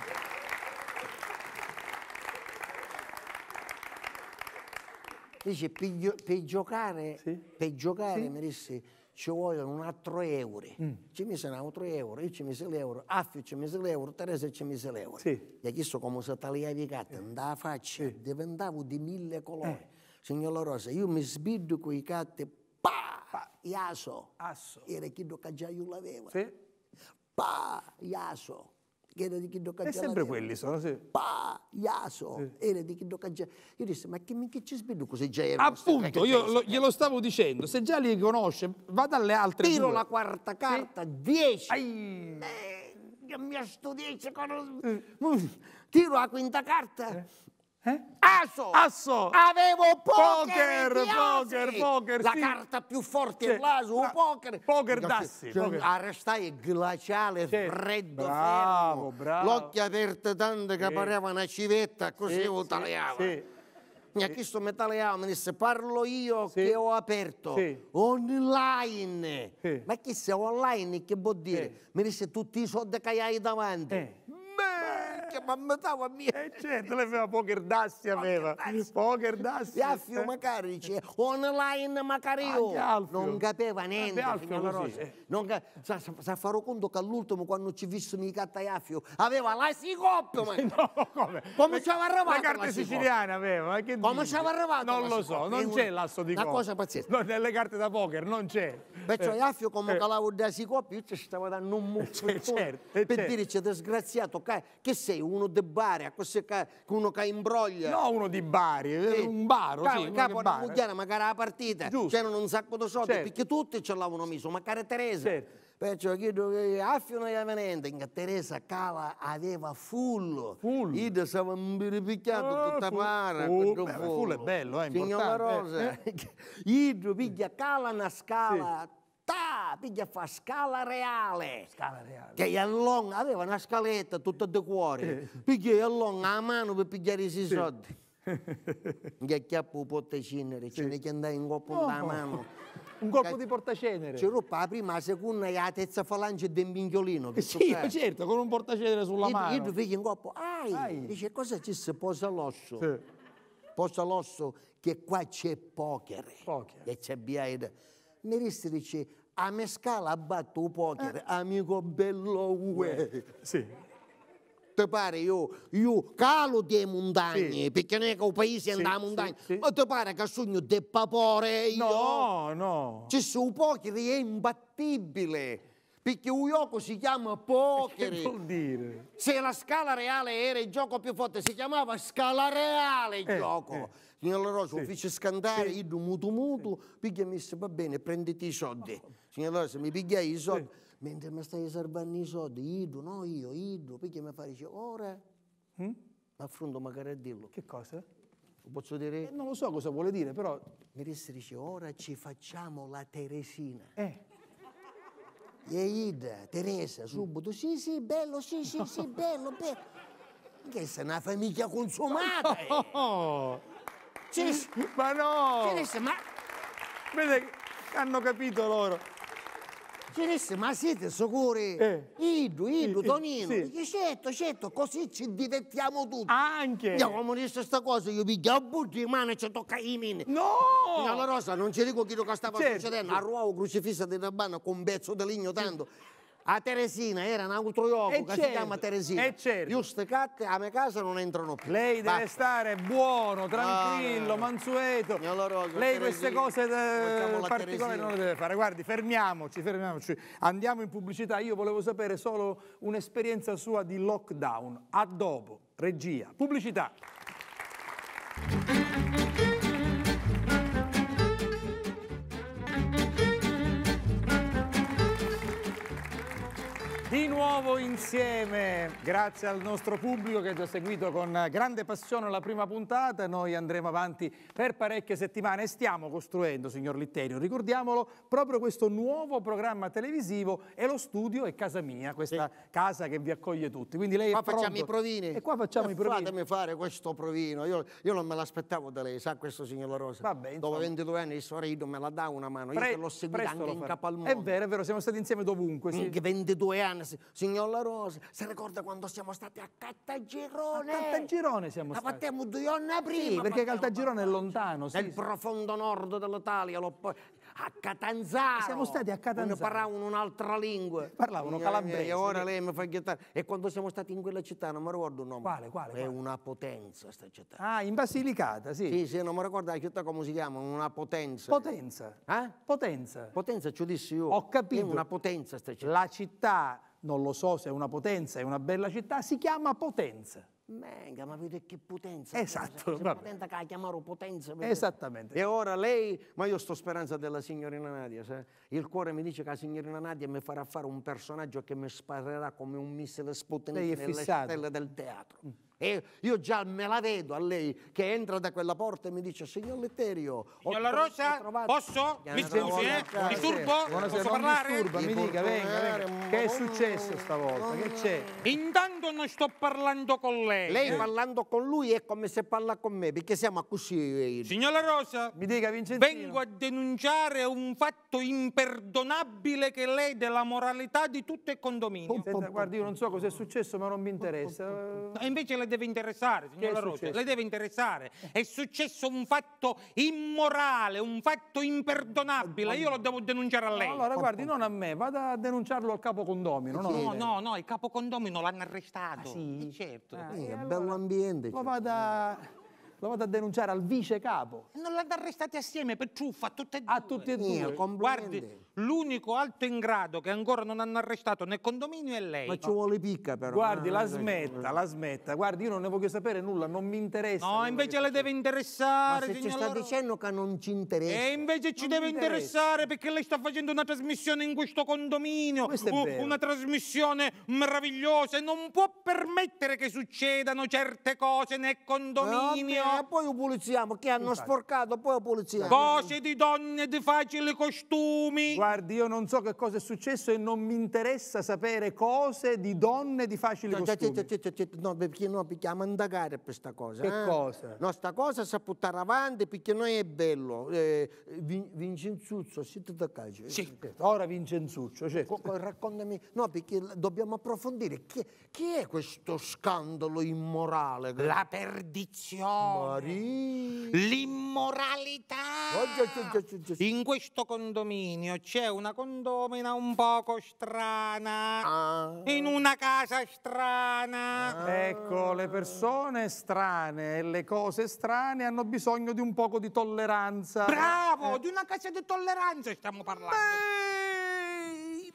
Dice, per, gio per giocare, sì. per giocare sì. mi disse, ci vogliono un altro euro. Mm. Ci mise un altro euro, io ci mise l'euro, Affio ci mise l'euro, Teresa ci mise l'euro. Sì. E chiesto come si tagliava i catti, andava a faccia, sì. diventavo di mille colori. Eh. Signora Rosa, io mi sbido con i catti Iaso, Asso. era Chiddo Caggiaiu l'aveva. Sì. Pa, Iaso, era di Chiddo Caggiaiu. E sempre quelli sono, sì. Pa, Iaso, sì. era di chi Chiddo Caggiaiu. Io disse, ma che minchia ci sbiduco se già era Appunto, io glielo stavo dicendo, se già li conosce, va dalle altre Tiro due. la quarta carta, dieci. Sì. Eh, mi ha studiato con... Tiro la quinta carta, eh. Eh? Aso! Asso! Avevo poker! Poker, poker, poker La sì. carta più forte sì. è l'aso, Bra- poker! Poker dassi! Cioè, arrestai glaciale, sì. freddo, bravo, fermo. bravo! L'occhio aperto tanto che sì. pareva una civetta, così sì, lo tagliava. Sì. Mi ha chiesto me tagliava, mi disse parlo io che ho aperto online. Ma chi sei online che vuol dire? Mi disse tutti i soldi che hai davanti che mi ammazzava a me. Eh certo, lei aveva poker dassi, aveva. Poker dassi. Alfio eh. magari dice, online magari oh. io. non capiva niente, ah, Non ca- sa, sa, sa conto che all'ultimo, quando ci vissimo i cattaiafio, aveva la sicoppia, ma... no, come? Come ci aveva arrivato La carta la siciliana aveva, ma eh, che Come ci aveva arrivato Non lo so, non c'è l'asso di coppia. Una cosa pazzesca. No, nelle carte da poker non c'è. Perciò eh. Affio come eh. calavo da sicoppia, io ci stavo dando un mucchio. Certo, per certo. dire, c'è disgraziato, che sei? sei? Uno di Bari, a questo che uno che imbroglia. No, uno di Bari, sì. Eh, un baro. Capo, sì, capo una mugliana, eh. magari la partita. Giusto. C'erano un sacco di soldi, certo. perché tutti ce l'avano messo, magari Teresa. Certo. Perciò chiedo che affiano gli avvenenti, che Teresa Cala aveva fullo. Fullo. Io stavo impicchiato ah, tutta pare. Fullo. Fullo. fullo è bello, eh, è Signora importante. Signora Rosa, eh. io piglia Cala una scala... Sì Ta, piglia fa scala reale. Scala reale. Che Iallon aveva una scaletta tutta di cuore. Eh. e Iallon a mano per pigliare i sì. soldi. che chiappo portacenere, sì. ce ne che andai in coppa oh. da mano. Un colpo di portacenere. C'è roba la prima, la seconda e la terza falange di un pinchiolino. Che sì, so certo, con un portacenere sulla io, mano. Io tu figli in coppa, ai, ai. dice cosa ci si posa l'osso? Sì. Posa l'osso che qua c'è poker. Poker. E c'è biaida. Mi disse, dice, a me scala batto un poker, eh. amico bello uè. Sì. Ti pare io, io calo di montagne, sì. perché non è che il paese sì, andava a montagne, sì, ma ti pare che sogno di papore io? No, no. C'è su poker è imbattibile. Perché un gioco si chiama poker. Che vuol dire? Se la scala reale era il gioco più forte, si chiamava scala reale il eh, gioco. Eh. Signor La Rosa, sì. lo fece scandare, sì. io muto muto, sì. perché mi disse va bene, prenditi i soldi. Oh. Signora, se mi pigliai i soldi, sì. mentre mi stai serbando i soldi, Idu, no io, Idu, perché mi fai dice, ora? Mm? Ma affronto magari a dirlo. Che cosa? Lo posso dire? Eh, non lo so cosa vuole dire, però... Mi disse, dice, ora ci facciamo la Teresina. Eh. E Ida, Teresa, subito, sì, sì, bello, sì, sì, sì, bello, bello. Che sei una famiglia consumata! Oh, eh. oh. Ci... Ma no! Ci disse, hanno capito loro. Caratteristi, ma siete sicuri? Eh. Idu, Idu, eh, Tonino. Sì. Dice, certo, certo, così ci divertiamo tutti. Anche. Io come dice questa cosa, io piglio a butti in mano e ci tocca i mini. No! La rosa, non ci dico chi lo stava certo. succedendo. Arruavo crucifissa di una con un pezzo di legno tanto. Sì a Teresina era un altro gioco che certo, si chiama certo, Teresina. E certo. Giuste catte a me casa non entrano più. Lei Basta. deve stare buono, tranquillo, ah, mansueto. Rosa, Lei Teresina. queste cose particolari non le deve fare. Guardi, fermiamoci, fermiamoci. Andiamo in pubblicità. Io volevo sapere solo un'esperienza sua di lockdown. A dopo, regia, pubblicità. di nuovo insieme. Grazie al nostro pubblico che ci ha seguito con grande passione la prima puntata. Noi andremo avanti per parecchie settimane e stiamo costruendo, signor Litterio, ricordiamolo, proprio questo nuovo programma televisivo e lo studio è casa mia, questa sì. casa che vi accoglie tutti. Quindi lei qua facciamo i provini. E qua facciamo eh, i provini. Fatemi fare questo provino. Io, io non me l'aspettavo da lei, sa questo signor La Rosa. Vabbè, insomma. Dopo 22 anni il suo sorrido me la dà una mano. Pre io l'ho seguita anche in capo al mondo. È vero, è vero, siamo stati insieme dovunque. Sì. 22 anni Roman, signor La Rosa, si ricorda quando siamo stati a Caltagirone? A Caltagirone siamo stati. La battiamo due anni prima. Sì, perché Caltagirone è lontano. Nel sì, profondo nord dell'Italia, a Catanzaro. Siamo stati a Catanzaro. Parlavano un'altra lingua. Parlavano e, eh, calabrese. E eh, ora lei mi fa ghiattare. E quando siamo stati in quella città, non mi ricordo il nome. Quale, quale? È quale? una potenza questa città. Ah, in Basilicata, sì. Sì, sì, non mi ricordo la città come si chiama, una potenza. Potenza. Eh? Potenza. Potenza, ci dissi io. Ho capito. È una potenza questa città. La città non lo so se è una potenza, è una bella città, si chiama Potenza. Venga, ma vedete che potenza. Esatto. Che cioè, potenza che la chiamano potenza. Perché... Esattamente. E ora lei, ma io sto speranza della signorina Nadia, se il cuore mi dice che la signorina Nadia mi farà fare un personaggio che mi sparerà come un missile Sputnik nelle stelle del teatro. Mm. E io già me la vedo a lei che entra da quella porta e mi dice, signor Letterio... Signora La Rosa, posso? Mi scusi, eh? Disturbo? posso parlare? Disturba, mi dica, venga, venga. Che è successo stavolta? Che c'è? Intanto non sto parlando con lei. Lei parlando con lui è come se parla con me, perché siamo a così... Eh, Signora Rosa, mi dica, Vincenzino. vengo a denunciare un fatto imperdonabile che lei della moralità di tutto il condominio. Senta, guardi, io non so cosa è successo, ma non mi interessa. E invece la deve interessare, signora Rossi, le deve interessare. È successo un fatto immorale, un fatto imperdonabile, io lo devo denunciare a lei. allora guardi, non a me, vada a denunciarlo al capocondomino. No, no, no, no, il capocondomino l'hanno arrestato. Ah, sì, certo. Ah, eh, allora, bello ambiente. Lo cioè. vada lo vado a denunciare al vice capo. Non l'hanno arrestati assieme per truffa, tutte e due. A tutti e due. Guardi, L'unico alto in grado che ancora non hanno arrestato nel condominio è lei. Ma ci vuole picca però. Guardi, eh, la eh, smetta, la smetta. Guardi, io non ne voglio sapere nulla, non mi interessa. No, invece le deve interessare, Ma se ci sta Loro... dicendo che non ci interessa. E invece ci non deve interessare perché lei sta facendo una trasmissione in questo condominio. Questo una trasmissione meravigliosa e non può permettere che succedano certe cose nel condominio. Ma poi lo puliziamo, che hanno Infatti. sporcato, poi lo puliziamo. Cose di donne di facili costumi. Guardi, guardi io non so che cosa è successo e non mi interessa sapere cose di donne di facili cioè, cioè, cioè, no, costumi. No, perché noi dobbiamo indagare per questa cosa. Che eh? cosa? No, sta cosa sa portare avanti perché noi è bello. Eh, Vincenzuzzo, siete da calcio. Sì, ora Vincenzuccio, certo. raccontami, no, perché dobbiamo approfondire. Chi, chi è questo scandalo immorale? La perdizione. Maria. L'immoralità. Oh, In questo condominio c'è una condomina un poco strana, ah. in una casa strana. Ah. Ecco, le persone strane e le cose strane hanno bisogno di un poco di tolleranza. Bravo, eh. di una casa di tolleranza stiamo parlando. Beh,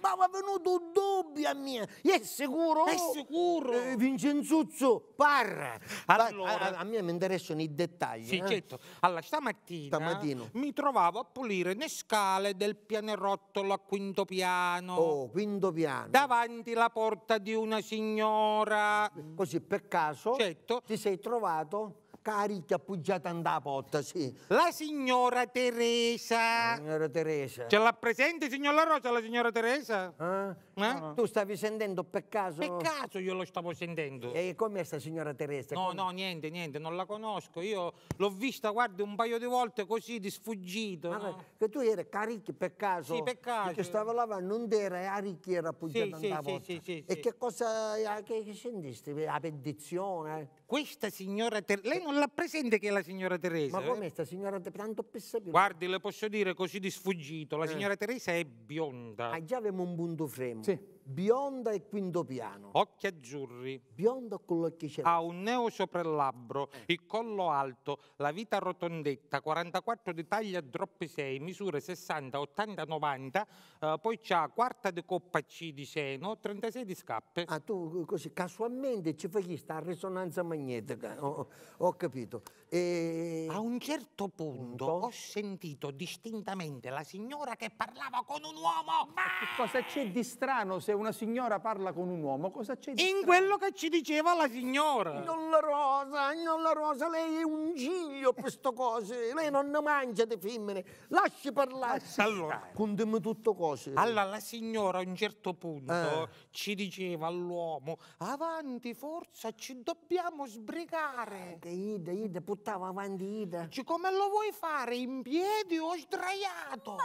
ma mi è venuto un dubbio a me. È sicuro? È sicuro. Eh, Vincenzuzzo, parla. Allora, a, a, a, me mi interessano i dettagli. Sì, eh? certo. Allora, stamattina, stamattina, mi trovavo a pulire le scale del pianerottolo a quinto piano. Oh, quinto piano. Davanti la porta di una signora. Così, per caso, certo. ti sei trovato carica appoggiata andà a porta, sì. La signora Teresa. La signora Teresa. Ce l'ha presente, signor La Rosa, la signora Teresa? Eh? eh? Ah. Tu stavi sentendo per caso? Per caso io lo stavo sentendo. E com'è sta signora Teresa? No, Come? no, niente, niente, non la conosco. Io l'ho vista, guarda, un paio di volte così di sfuggito. Ah, no? Che tu eri carichi per caso? Sì, per caso. Perché stavo lavando, non era carichi, era appoggiata sì, sì, sì, sì, E che cosa che, che sentiste? La benedizione? Questa signora Teresa, lei non la presente che è la signora Teresa? Ma eh? come sta signora Teresa? Tanto per sapere. Guardi, le posso dire così di sfuggito, la eh. signora eh. Teresa è bionda. Ah, già avevamo un punto fermo. Sí. bionda e quinto piano. Occhi azzurri. Bionda con l'occhio celeste. Ha un neo sopra il labbro, eh. il collo alto, la vita rotondetta, 44 di taglia drop 6, misure 60, 80, 90, eh, poi c'ha quarta di coppa C di seno, 36 di scappe. Ah, tu eh, così casualmente ci fai questa risonanza magnetica, ho, ho capito. E... A un certo punto, punto ho sentito distintamente la signora che parlava con un uomo. Ma... Cosa c'è di strano se una signora parla con un uomo, cosa c'è di In strano? quello che ci diceva la signora. Non la Rosa, non la Rosa, lei è un giglio questo cose. Lei non ne mangia di femmine. Lasci parlare. Allora, condemmi tutto cose. Allora, la signora a un certo punto eh. ci diceva all'uomo, avanti, forza, ci dobbiamo sbrigare. Che ida, ida, puttava avanti, ida. Ci come lo vuoi fare, in piedi o sdraiato?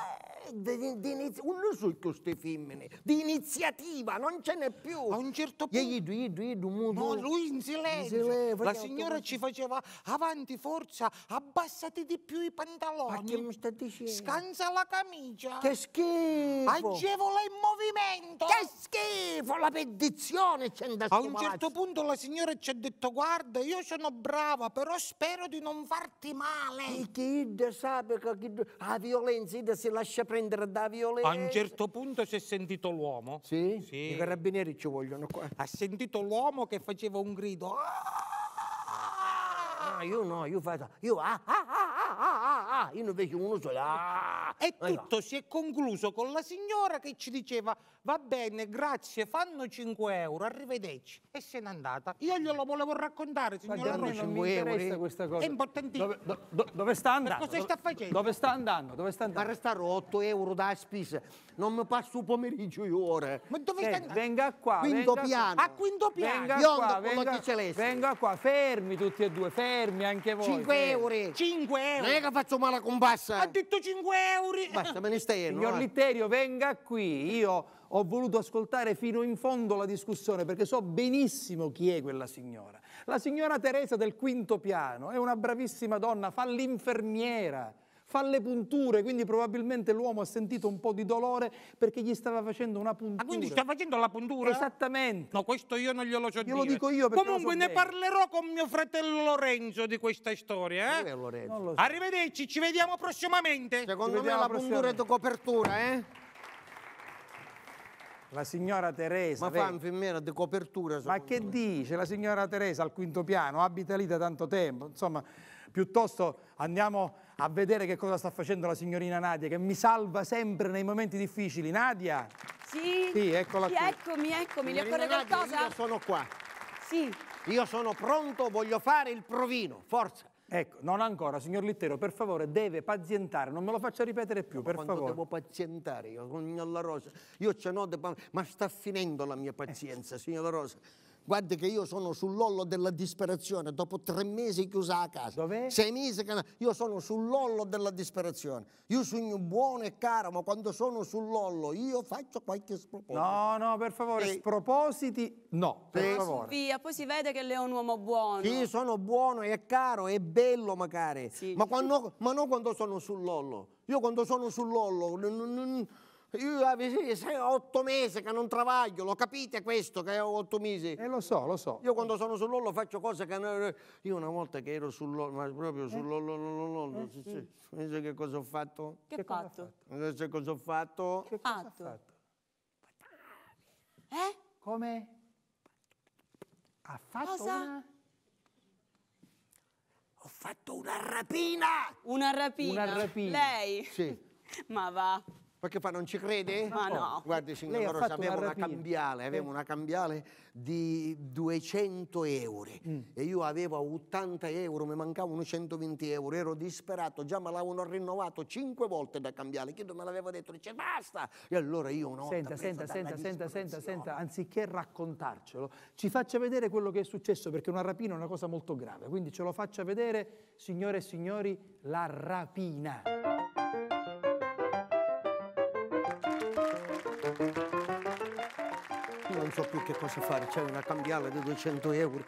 Eh, di, di, di, non so queste femmine, di iniziativa negativa, non ce n'è più. A un certo punto... Idu, idu, idu, mudu. No, lui in silenzio. La signora ci faceva avanti, forza, abbassati di più i pantaloni. Ma che mi sta dicendo? Scansa la camicia. Che schifo. Agevola il movimento. Che schifo, la perdizione c'è da A un certo punto la signora ci ha detto, guarda, io sono brava, però spero di non farti male. E chi sa che la violenza si lascia prendere da violenza. A un certo punto si è sentito l'uomo sì. Sì? I carabinieri ci vogliono qua. Ha sentito l'uomo che faceva un grido. Ah! Ah, io no, io faccio, io ah, ah, ah, ah, ah, ah, ah io invece uno solo, ah. E ecco. tutto si è concluso con la signora che ci diceva, va bene, grazie, fanno 5 euro, arrivederci. E se n'è andata. Io glielo volevo raccontare, signora Rossi. Non mi interessa eh. questa cosa. È importantissimo. Dove, do, do, dove sta andando? Per cosa sta facendo? Dove sta andando? Dove sta andando? Ma restare 8 euro da spesa, non mi passo il pomeriggio io ore. Ma dove sta eh, andando? Venga qua, quinto venga piano. A quinto piano. Venga io qua, venga, venga qua, fermi tutti e due, fermi fermi anche voi. 5 euro. 5 euro. Non è che faccio male a compassa. Ha detto 5 euro. Basta, me ne stai ero. Eh, Signor Litterio, venga qui. Io ho voluto ascoltare fino in fondo la discussione perché so benissimo chi è quella signora. La signora Teresa del quinto piano è una bravissima donna, fa l'infermiera fa le punture, quindi probabilmente l'uomo ha sentito un po' di dolore perché gli stava facendo una puntura. Ah, quindi sta facendo la puntura? Esattamente. No, questo io non glielo so io dire. Io lo dico io perché Comunque so ne bene. parlerò con mio fratello Lorenzo di questa storia, eh? Lorenzo? So. Arrivederci, ci vediamo prossimamente. Secondo me la puntura è di copertura, eh? La signora Teresa. Ma vedi? fa infermiera di copertura. Ma che me. dice la signora Teresa al quinto piano? Abita lì da tanto tempo. Insomma, piuttosto andiamo a vedere che cosa sta facendo la signorina Nadia, che mi salva sempre nei momenti difficili. Nadia! Sì, sì eccola sì, qui. eccomi, eccomi, signorina le occorre Nadia, Io sono qua. Sì. Io sono pronto, voglio fare il provino, forza. Ecco, non ancora, signor Littero, per favore, deve pazientare, non me lo faccia ripetere più, no, per quanto favore. devo pazientare io, con la Rosa? Io ce n'ho, ma sta finendo la mia eh, pazienza, eh. signora Rosa. Guarda che io sono sull'ollo della disperazione, dopo tre mesi chiusa a casa. Dov'è? Sei mesi che... Io sono sull'ollo della disperazione. Io sono buono e caro, ma quando sono sull'ollo io faccio qualche sproposito. No, no, per favore, e... spropositi no, per e... favore. Via, poi si vede che lei è un uomo buono. Sì, sono buono e caro e bello magari, sì. ma, quando, ma non quando sono sull'ollo. Io quando sono sull'ollo... Io sei otto mesi che non travaglio, lo capite questo che ho otto mesi? Eh lo so, lo so. Io quando sono sull'ollo faccio cose che... Non... Io una volta che ero sull'ollo, ma proprio sull'ollo, eh? eh, sì. sai che cosa ho fatto? Che, che fatto? fatto? Che cosa ho fatto? Che cosa fatto? fatto? Eh? Come? Ha fatto cosa? una... Ho fatto una rapina! Una rapina? Una rapina. Lei? Sì. ma va. Perché fa, non ci crede? Ma oh, no. Guardi signor Lei Rosa, aveva una, una cambiale, avevo eh. una cambiale di 200 euro mm. e io avevo 80 euro, mi mancavano 120 euro, ero disperato, già me l'avevano rinnovato 5 volte da cambiale, chiedo me l'aveva detto, dice basta! E allora io no. Senta, senta, senta, senta, senta, senta, anziché raccontarcelo, ci faccia vedere quello che è successo, perché una rapina è una cosa molto grave, quindi ce lo faccia vedere, signore e signori, la rapina. non so più che cosa fare, c'è una cambiale di 200 euro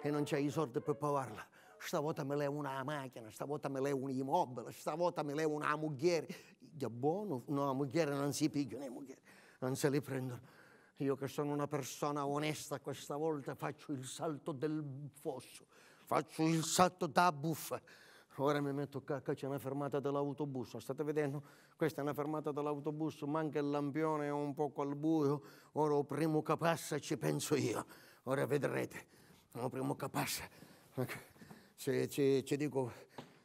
e non c'è i soldi per pagarla. Stavolta me levo una macchina, stavolta me levo un immobile, stavolta me levo una mogliere. Di buono, una mogliere non si pigliano le mogliere, non se le prendono. Io che sono una persona onesta, questa volta faccio il salto del fosso, faccio il salto da buffa. Ora mi metto qua, qua c'è una fermata dell'autobus, state vedendo? Questa è una fermata dell'autobus, manca il lampione è un po' al buio, ora o primo che ci penso io, ora vedrete, o primo che Ci, ci, ci, dico,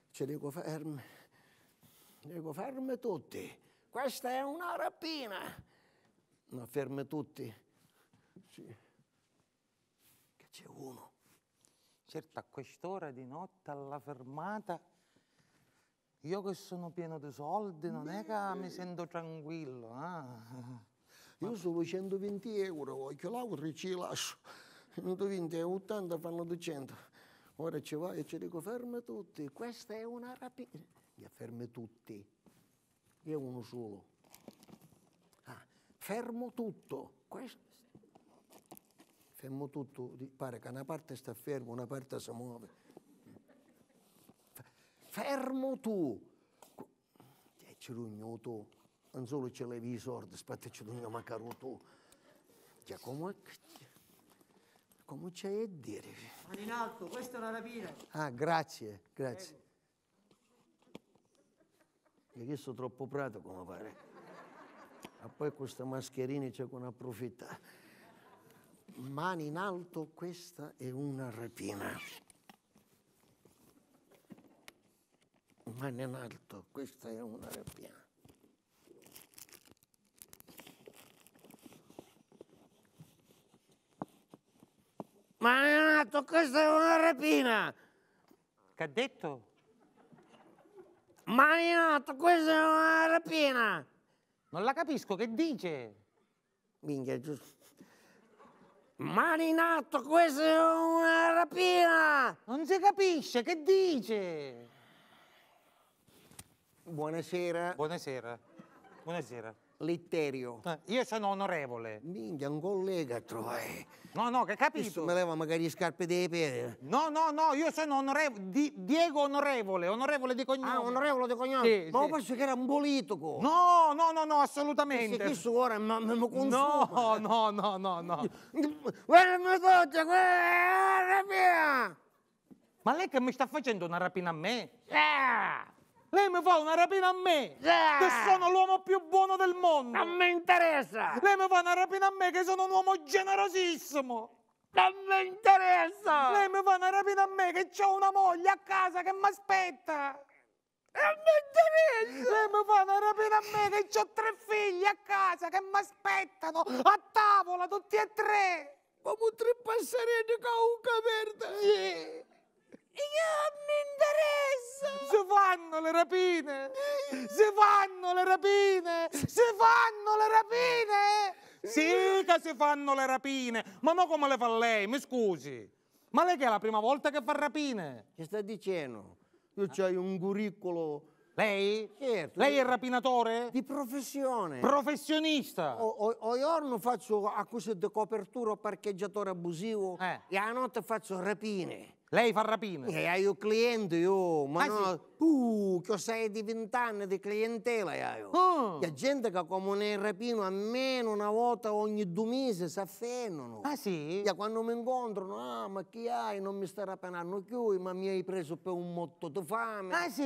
ci dico fermi, dico fermi tutti, questa è una rapina. No, fermi tutti. Sì. Che c'è uno Certo, a quest'ora di notte, alla fermata, io che sono pieno di soldi, non Beh. è che mi sento tranquillo. Eh? Io sono 120 euro voglio, l'altro ci lascio. 120 e 80 fanno 200. Ora ci vai e ci dico fermi tutti, questa è una rapina. Gli fermi tutti. Io uno solo. Ah, fermo tutto. Questo Fermo tutto, pare che una parte sta ferma, una parte si muove. Fermo tu! E ci rugno tu, non solo ce levi i sordi, aspetta ci rugno macaro tu. Già come... Come c'è a dire? Mani in alto, questa è una rapina. Ah, grazie, grazie. Mi E io sono troppo prato come pare. Ma poi questa mascherina c'è con approfittare mani in alto, questa è una rapina. Mani in alto, questa è una rapina. Mani in alto, questa è una rapina. Che ha detto? Mani in alto, questa è una rapina. Non la capisco, che dice? Minchia, giusto. Mani in Marinato, questa è una rapina! Non si capisce, che dice? Buonasera. Buonasera. Buonasera. Litterio. Eh, io sono onorevole. Minchia, un collega trovai. No, no, che capito? Questo mi leva magari le scarpe dei piedi. No, no, no, io sono onorevole, Di Diego Onorevole, onorevole di cognome. Ah, onorevole di cognome? Sì, Ma sì. penso che era un politico. No, no, no, no, assolutamente. Se questo ora mi, mi consuma. No, no, no, no, no. Guarda mia doccia, guarda mia! Ma lei che mi sta facendo una rapina a me? Ah! Lei mi fa una rapina a me, yeah. che sono l'uomo più buono del mondo. Non mi interessa. Lei mi fa una rapina a me, che sono un uomo generosissimo. Non mi interessa. Lei mi fa una rapina a me, che ho una moglie a casa che mi aspetta. Non mi interessa. Lei mi fa una rapina a me, che ho tre figli a casa che mi aspettano a tavola, tutti e tre. Come tre passerelli con un verde. Yeah. Io mi interessa! Si fanno le rapine! Si fanno le rapine! Si fanno le rapine! Sì che si fanno le rapine! Ma no come le fa lei, mi scusi! Ma lei che è la prima volta che fa rapine? Che sta dicendo? Io ah. c'hai un curriculum... Lei? Certo. Lei è rapinatore? Di professione. Professionista. O, o, giorno faccio accuse di copertura o parcheggiatore abusivo eh. e a notte faccio rapine. Lei fa rapina? rapine? Eh, un cliente, io, ma ah, no, sì. uh, che sei di vent'anni di clientela, eh, io. Oh. C'è gente che come ne rapino almeno una volta ogni due mesi si affennano. Ah sì? E quando mi incontrano, ah, ma chi hai? Non mi stai rapinando più, ma mi hai preso per un motto di fame. Ah sì?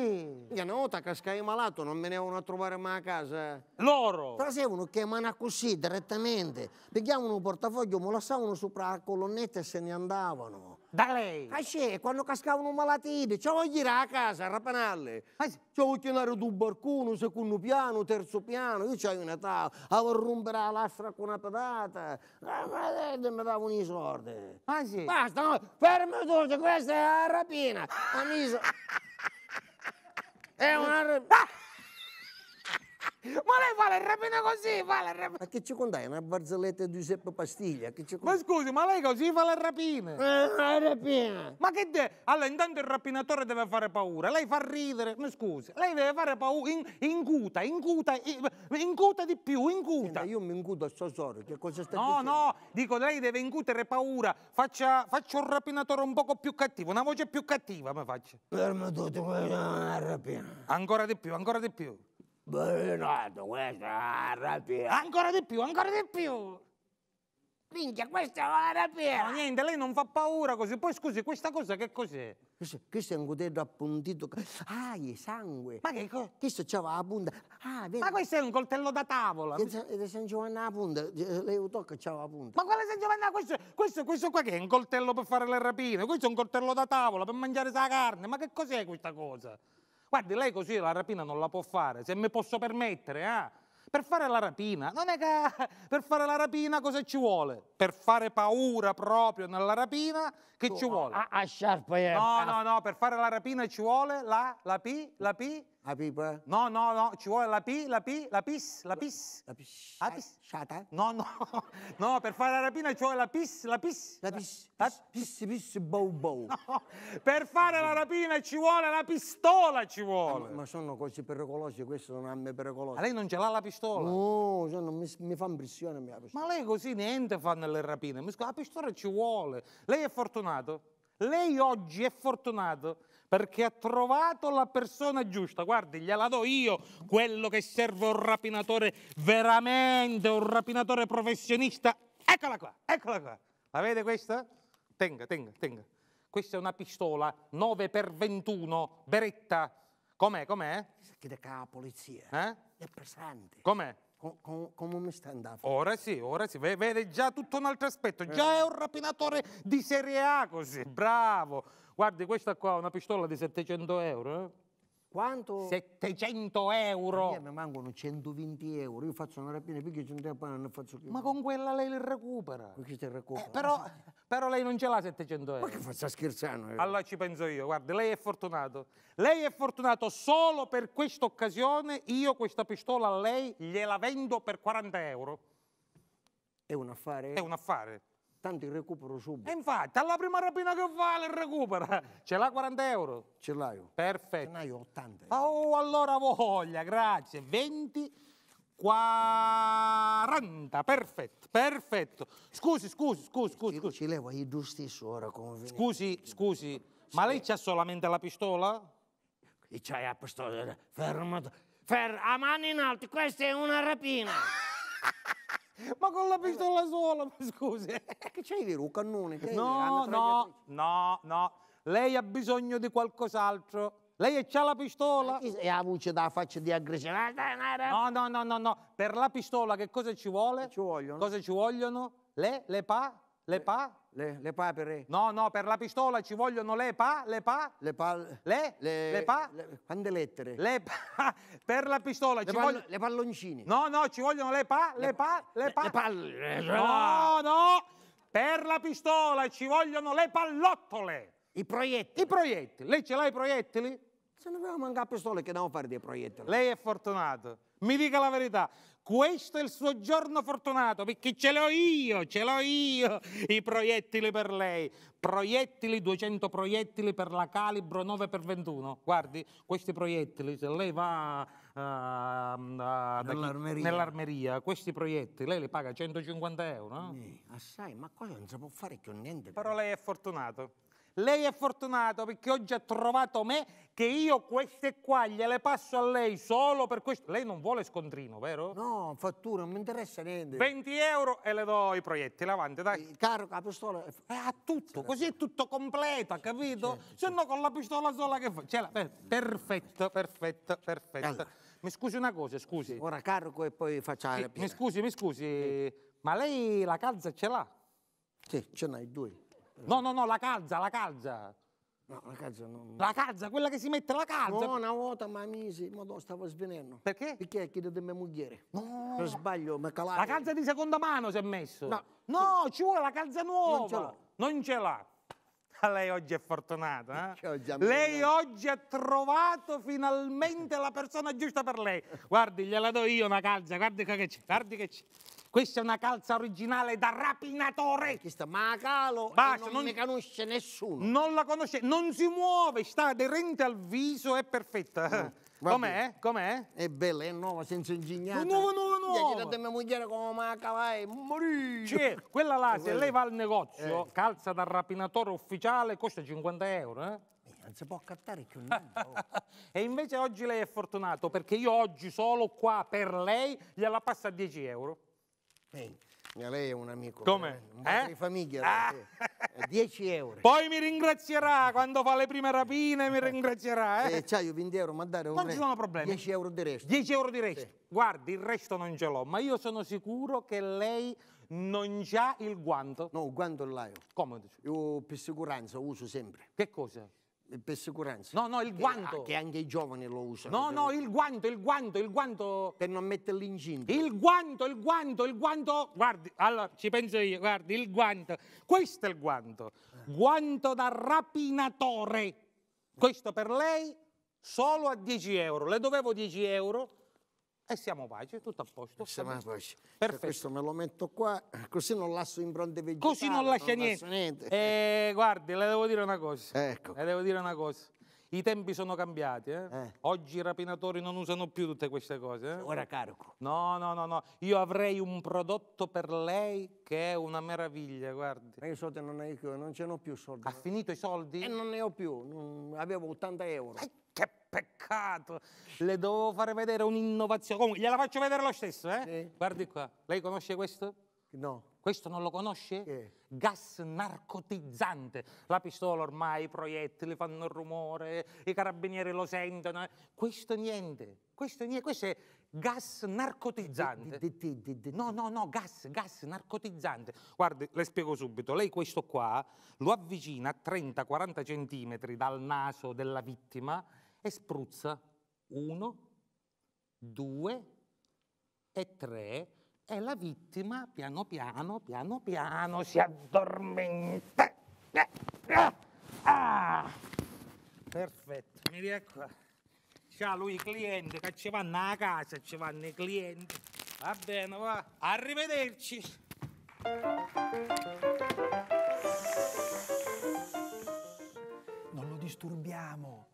E una volta che scai malato non venivano a trovare mai a casa. Eh. Loro? Trasevano che manà così, direttamente. Pigliavano un portafoglio, me lo lasciavano sopra la colonnetta e se ne andavano. Da lei! Ah sì, quando cascavano malatine, ci voglio a casa, a rapanarle. Ah, sì. Ci voglio chiamare un barcuno, secondo piano, terzo piano, io c'avevo una tavola, avevo ah, rompere la lastra con una patata, ah, e mi davano i soldi. Ah sì? Basta, no, fermo tutto, questa è la rapina, amico. è una rapina. Ah! Ma lei fa le rapine così, fa le rapine. Ma che ci contai? Una barzelletta di Giuseppe Pastiglia? Ma scusi, ma lei così fa le rapine? Eh, le rapine. Ma che de... Allora, intanto il rapinatore deve fare paura. Lei fa ridere, ma scusi, lei deve fare paura. In, incuta, incuta, incuta di più, incuta. Senta, io mi incuto a suo soro, che cosa sta no, dicendo? No, no, dico, lei deve incutere paura. Faccia, faccia un rapinatore un poco più cattivo, una voce più cattiva, mi faccia. Fermo tutto, rapina. Ancora di più, ancora di più. Benedetto, questa è una rapina. Ancora di più, ancora di più. Minchia, questa è una rapina. Ma niente, lei non fa paura così. Poi scusi, questa cosa che cos'è? Questo, è un coltello appuntito. Ah, è sangue. Ma che cosa? Questo c'è la punta. Ah, vedi. Ma questo è un coltello da tavola. Ed è San Giovanni la punta. Lei lo tocca e la punta. Ma quale San Giovanni? Questo, questo, questo qua che è un coltello per fare le rapine. Questo è un coltello da tavola per mangiare la carne. Ma che cos'è questa cosa? Guardi, lei così la rapina non la può fare, se mi posso permettere, eh? Per fare la rapina, non è che per fare la rapina cosa ci vuole? Per fare paura proprio nella rapina, che tu, ci vuole? A, ah, a ah, sciarpa, eh. No, no, no, per fare la rapina ci vuole la, la P, la P, a pipa? No, no, no, ci vuole la P, la P, la PIS, la PIS. La PIS. La PIS. Eh, Sciata? No, no, no, per fare la rapina ci vuole la PIS, la PIS. La PIS, la... PIS, PIS, PIS, bow, bow. No, per fare la rapina ci vuole la pistola, ci eh, vuole. ma, ma, sono cose pericolose, questo non è pericoloso. Ma lei non ce l'ha la pistola? No, cioè non mi, mi fa impressione mia pistola. Ma lei così niente fa nelle rapine, la pistola ci vuole. Lei è fortunato? Lei oggi è fortunato? perché ha trovato la persona giusta. Guardi, gliela do io quello che serve a un rapinatore veramente, un rapinatore professionista. Eccola qua, eccola qua. La vede questa? Tenga, tenga, tenga. Questa è una pistola 9x21, beretta. Com'è, com'è? Che deca la polizia. Eh? È pesante. Com'è? come mi sta andando? Ora sì, ora sì, vede già tutto un altro aspetto, eh. già è un rapinatore di serie A così, bravo. Guardi, questa qua è una pistola di 700 euro. Eh. Quanto? 700 euro! A me mancano 120 euro, io faccio una rapina perché 100 euro non ne faccio più. Ma con quella lei le recupera. Perché recupera? Eh, però, però, lei non ce l'ha 700 euro. Ma che faccia scherzare? Allora ci penso io, guarda, lei è fortunato. Lei è fortunato solo per questa occasione, io questa pistola a lei gliela vendo per 40 euro. È un affare? È un affare tanto il recupero subito. E infatti, alla prima rapina che vale il recupero, ce l'ha 40 euro? Ce l'hai oh. Perfetto. Ce l'hai 80 euro. Oh, allora voglia, grazie. 20, 40, perfetto, perfetto. Scusi, scusi, scusi, scusi. Ci, ci levo io stesso ora conveniente. Scusi, scusi, ma lei c'ha solamente la pistola? E c'hai la pistola, fermo. Fer, a mano in alto, questa è una rapina. ma con la pistola sola, ma scusi. Che c'hai vero, un cannone? No, no, no, no. Lei ha bisogno di qualcos'altro. Lei ha la pistola? E ha voce dalla faccia di aggressione. No, no, no, no, no. Per la pistola che cosa ci vuole? Ci vogliono. Cosa ci vogliono? Le, le pa? Le eh. pa? Le, le papere. No, no, per la pistola ci vogliono le pa, le pa. Le pa. Le? Le, le pa? Le, quante lettere? Le pa. Per la pistola le ci pal, vogliono. Le palloncine. No, no, ci vogliono le pa, le, le pa, le pa. Le le palle. Eh, no, no. Per la pistola ci vogliono le pallottole. I proiettili. I proiettili. Lei ce l'ha i proiettili? Se non avevamo anche la pistola che andiamo a fare dei proiettili. Lei è fortunato. Mi dica la verità, questo è il suo giorno fortunato perché ce l'ho io, ce l'ho io i proiettili per lei. Proiettili, 200 proiettili per la calibro 9x21. Guardi, questi proiettili, se lei va uh, uh, nell'armeria. nell'armeria. questi proiettili, lei li paga 150 euro. Eh? Eh, assai, ma cosa non si può fare più niente. Però lei è fortunato. Lei è fortunato perché oggi ha trovato me che io queste qua gliele passo a lei solo per questo. Lei non vuole scontrino, vero? No, fattura, non mi interessa niente. 20 euro e le do i proiettili avanti, dai. Il caro la pistola. Eh, ha tutto, così è tutto completo, ha capito? Se no con la pistola sola che fa. La... Eh, perfetto, perfetto, perfetto. Allora. Mi scusi una cosa, scusi. Ora carico e poi facciamo sì, Mi scusi, mi scusi, sì. ma lei la calza ce l'ha? Sì, ce n'hai due. No, no, no, la calza, la calza. No, la calza non... La calza, quella che si mette la calza. No, una volta mi misi, ma stavo svenendo. Perché? Perché chiedo a mia moglie. No. Per sbaglio, mi calavo. La calza di seconda mano si è messo. No. No, ci vuole la calza nuova. Non ce l'ha. Lei oggi è fortunata. Eh? Lei oggi ha trovato finalmente la persona giusta per lei. Guardi, gliela do io una calza, guardi che c'è, guardi che c'è. Questa è una calza originale da rapinatore. Eh, ma calo, Basta, non, non ne conosce nessuno. Non la conosce, non si muove, sta aderente al viso, è perfetta. Mm. Com'è? Com'è? È bella, è nuova, senza ingegnata. Nuova, nuova, nuova. Gli ho mia moglie come maca, vai, eh, morì. Cioè, quella là, se lei va al negozio, eh. calza da rapinatore ufficiale, costa 50 euro, eh? eh? Non si può accattare più nulla. Oh. e invece oggi lei è fortunato, perché io oggi solo qua per lei gliela passa a 10 euro. Ehi, mia lei è un amico. Come? Un eh? di famiglia. Ah. 10 eh, euro. Poi mi ringrazierà quando fa le prime rapine, mi ringrazierà. Eh, eh c'hai 20 euro, ma dare un Non ci sono problemi. 10 euro di resto. 10 euro di resto. Sì. Guardi, il resto non ce l'ho, ma io sono sicuro che lei non ha il guanto. No, il guanto l'aio. Comodo. Io per sicurezza uso sempre. Che cosa? Eh, per sicurezza. No, no, il guanto. Che, che anche i giovani lo usano. No, no, il guanto, il guanto, il guanto. Per non metterli in ginto. Il guanto, il guanto, il guanto. Guardi, allora ci penso io, guardi, il guanto. Questo è il guanto. Guanto da rapinatore. Questo per lei solo a 10 euro. Le dovevo 10 euro e siamo pace, tutto a posto. Siamo a pace. Cioè, perfetto. questo me lo metto qua, così non lascio impronte vegetali. Così non lascia non niente. niente. Eh, guardi, le devo dire una cosa. Ecco. Le devo dire una cosa. I tempi sono cambiati, eh? Eh. Oggi i rapinatori non usano più tutte queste cose, eh? Ora carico. No, no, no, no. Io avrei un prodotto per lei che è una meraviglia, guardi. Ma io soldi non ne ho più, non ce n'ho più soldi. Ha finito i soldi? E eh, non ne ho più, mm, avevo 80 euro. Eh peccato, le dovevo fare vedere un'innovazione. Comunque, gliela faccio vedere lo stesso, eh? Sì. Guardi qua, lei conosce questo? No. Questo non lo conosce? Sì. Gas narcotizzante. La pistola ormai, i proiettili fanno rumore, i carabinieri lo sentono. Eh. Questo niente, questo niente, questo è gas narcotizzante. No, no, no, gas, gas narcotizzante. Guardi, le spiego subito. Lei questo qua lo avvicina a 30-40 centimetri dal naso della vittima e spruzza. Uno, due e tre e la vittima piano piano, piano piano si addormenta. Ah, perfetto, mi riecco. C'ha lui i clienti che ci vanno a casa, ci vanno i clienti. Va bene, va. Arrivederci. Non lo disturbiamo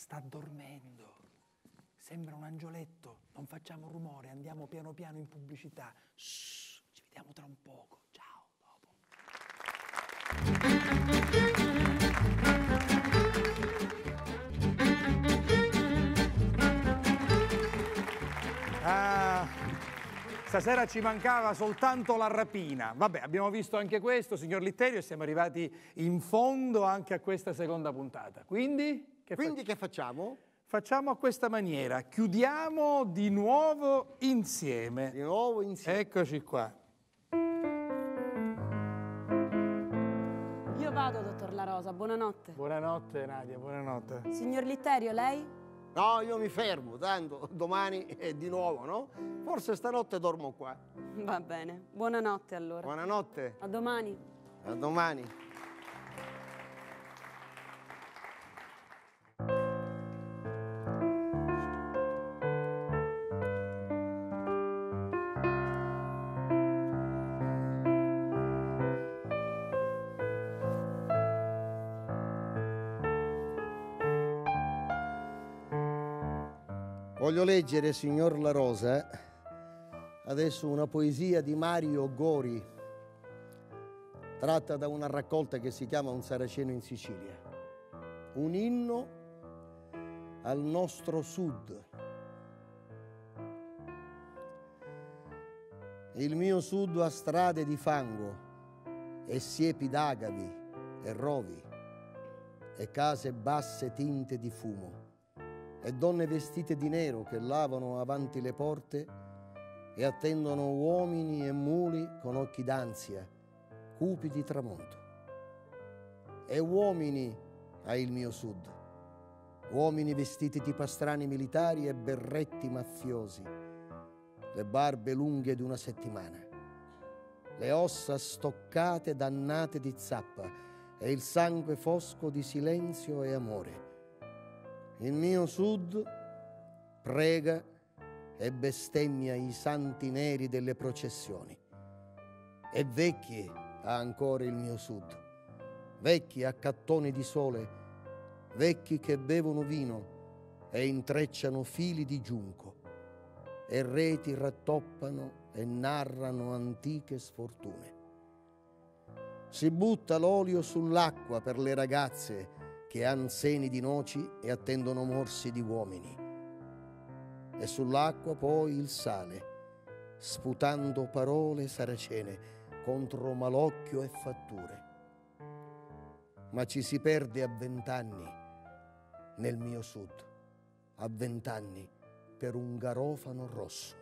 sta dormendo, sembra un angioletto, non facciamo rumore, andiamo piano piano in pubblicità, Shh, ci vediamo tra un poco, ciao, dopo. Ah. Stasera ci mancava soltanto la rapina. Vabbè, abbiamo visto anche questo, signor Litterio, e siamo arrivati in fondo anche a questa seconda puntata. Quindi... Che Quindi fa che facciamo? Facciamo a questa maniera, chiudiamo di nuovo insieme. Di nuovo insieme. Eccoci qua. Io vado, dottor La Rosa, buonanotte. Buonanotte Nadia, buonanotte. Signor Litterio, lei? No, io mi fermo, tanto domani è di nuovo, no? Forse stanotte dormo qua. Va bene, buonanotte allora. Buonanotte. A domani. A domani. Voglio leggere, signor La Rosa, adesso una poesia di Mario Gori, tratta da una raccolta che si chiama Un saraceno in Sicilia. Un inno al nostro sud. Il mio sud ha strade di fango e siepi d'agavi e rovi e case basse tinte di fumo e donne vestite di nero che lavano avanti le porte e attendono uomini e muli con occhi d'ansia, cupi di tramonto. E uomini ha il mio sud, uomini vestiti di pastrani militari e berretti mafiosi, le barbe lunghe di una settimana, le ossa stoccate dannate di zappa e il sangue fosco di silenzio e amore il mio sud prega e bestemmia i santi neri delle processioni. E vecchie ha ancora il mio sud, vecchi a cattone di sole, vecchi che bevono vino e intrecciano fili di giunco, e reti rattoppano e narrano antiche sfortune. Si butta l'olio sull'acqua per le ragazze che han seni di noci e attendono morsi di uomini. E sull'acqua poi il sale, sputando parole saracene contro malocchio e fatture. Ma ci si perde a vent'anni nel mio sud, a vent'anni per un garofano rosso.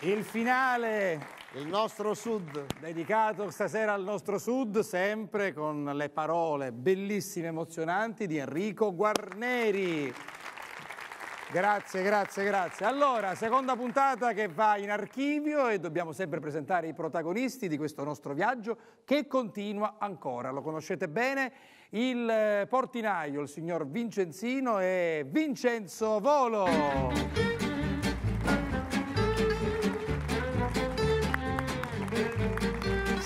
Il finale il nostro sud. Dedicato stasera al nostro sud, sempre con le parole bellissime, emozionanti di Enrico Guarneri. Grazie, grazie, grazie. Allora, seconda puntata che va in archivio e dobbiamo sempre presentare i protagonisti di questo nostro viaggio che continua ancora. Lo conoscete bene? Il eh, portinaio, il signor Vincenzino e Vincenzo Volo.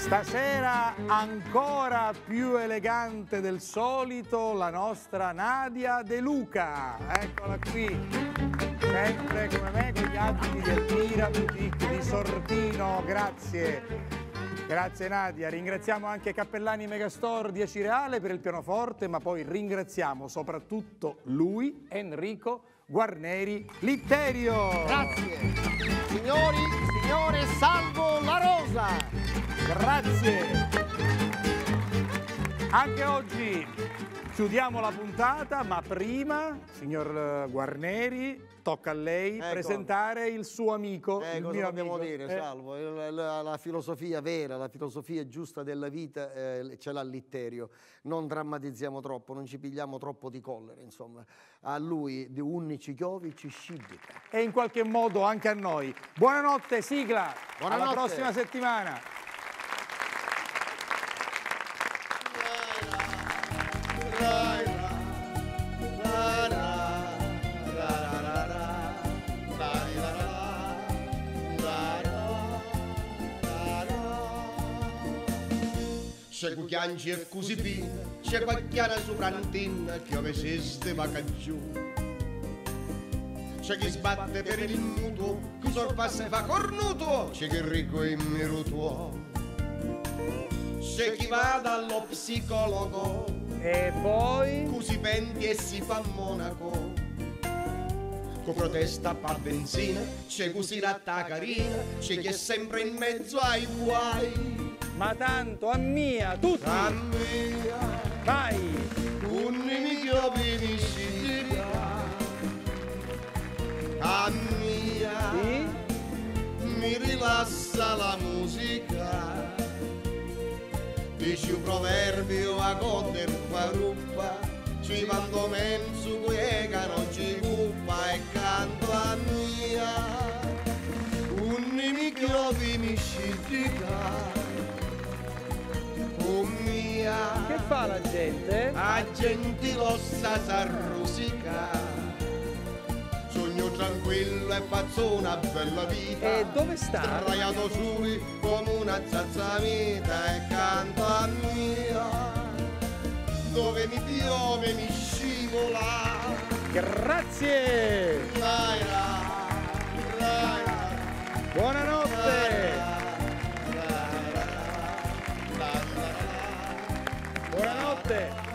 Stasera ancora più elegante del solito la nostra Nadia De Luca, eccola qui, sempre come me con gli abiti di Elvira, Boutique di Sortino, grazie. Grazie Nadia, ringraziamo anche Cappellani Megastore 10 Reale per il pianoforte, ma poi ringraziamo soprattutto lui, Enrico Guarneri Litterio. Grazie. Signori, signore, salvo la rosa. Grazie. Anche oggi Chiudiamo la puntata, ma prima, signor Guarneri, tocca a lei ecco. presentare il suo amico. Eh, il ecco, cosa dobbiamo amico. dire, eh. Salvo? La, la, la, filosofia vera, la filosofia giusta della vita eh, ce l'ha Litterio. Non drammatizziamo troppo, non ci pigliamo troppo di collere, insomma. A lui di undici chiovi ci scibica. E in qualche modo anche a noi. Buonanotte, sigla! Buonanotte. Alla prossima settimana! se cucchianci e così via, c'è qualchiana soprantina che ove sistema caggiù. C'è chi sbatte per il muto, chi sorpassa e fa cornuto, c'è chi ricco e mirutuo. C'è chi va dallo psicologo, e poi? Così penti e si fa monaco. Con protesta pa benzina, c'è così ratta carina, c'è chi è sempre in mezzo ai guai ma tanto a ammia tutti. mia! Vai. Un nemico finisci di Ammia. Sì? Mi rilassa la musica. Dici un proverbio a goder paruppa. Ci vado mensu quega non ci cuppa e canto a mia. Un nemico finisci di mia. Che fa la gente? a gente rossa s'arrosica. Sogno tranquillo e pazzo una bella vita. E dove sta? Sdraiato sui come una zazzamita e canto a mia. Dove mi piove mi scivola. Grazie! Laila, Laila. Buonanotte! Laila. Buonanotte.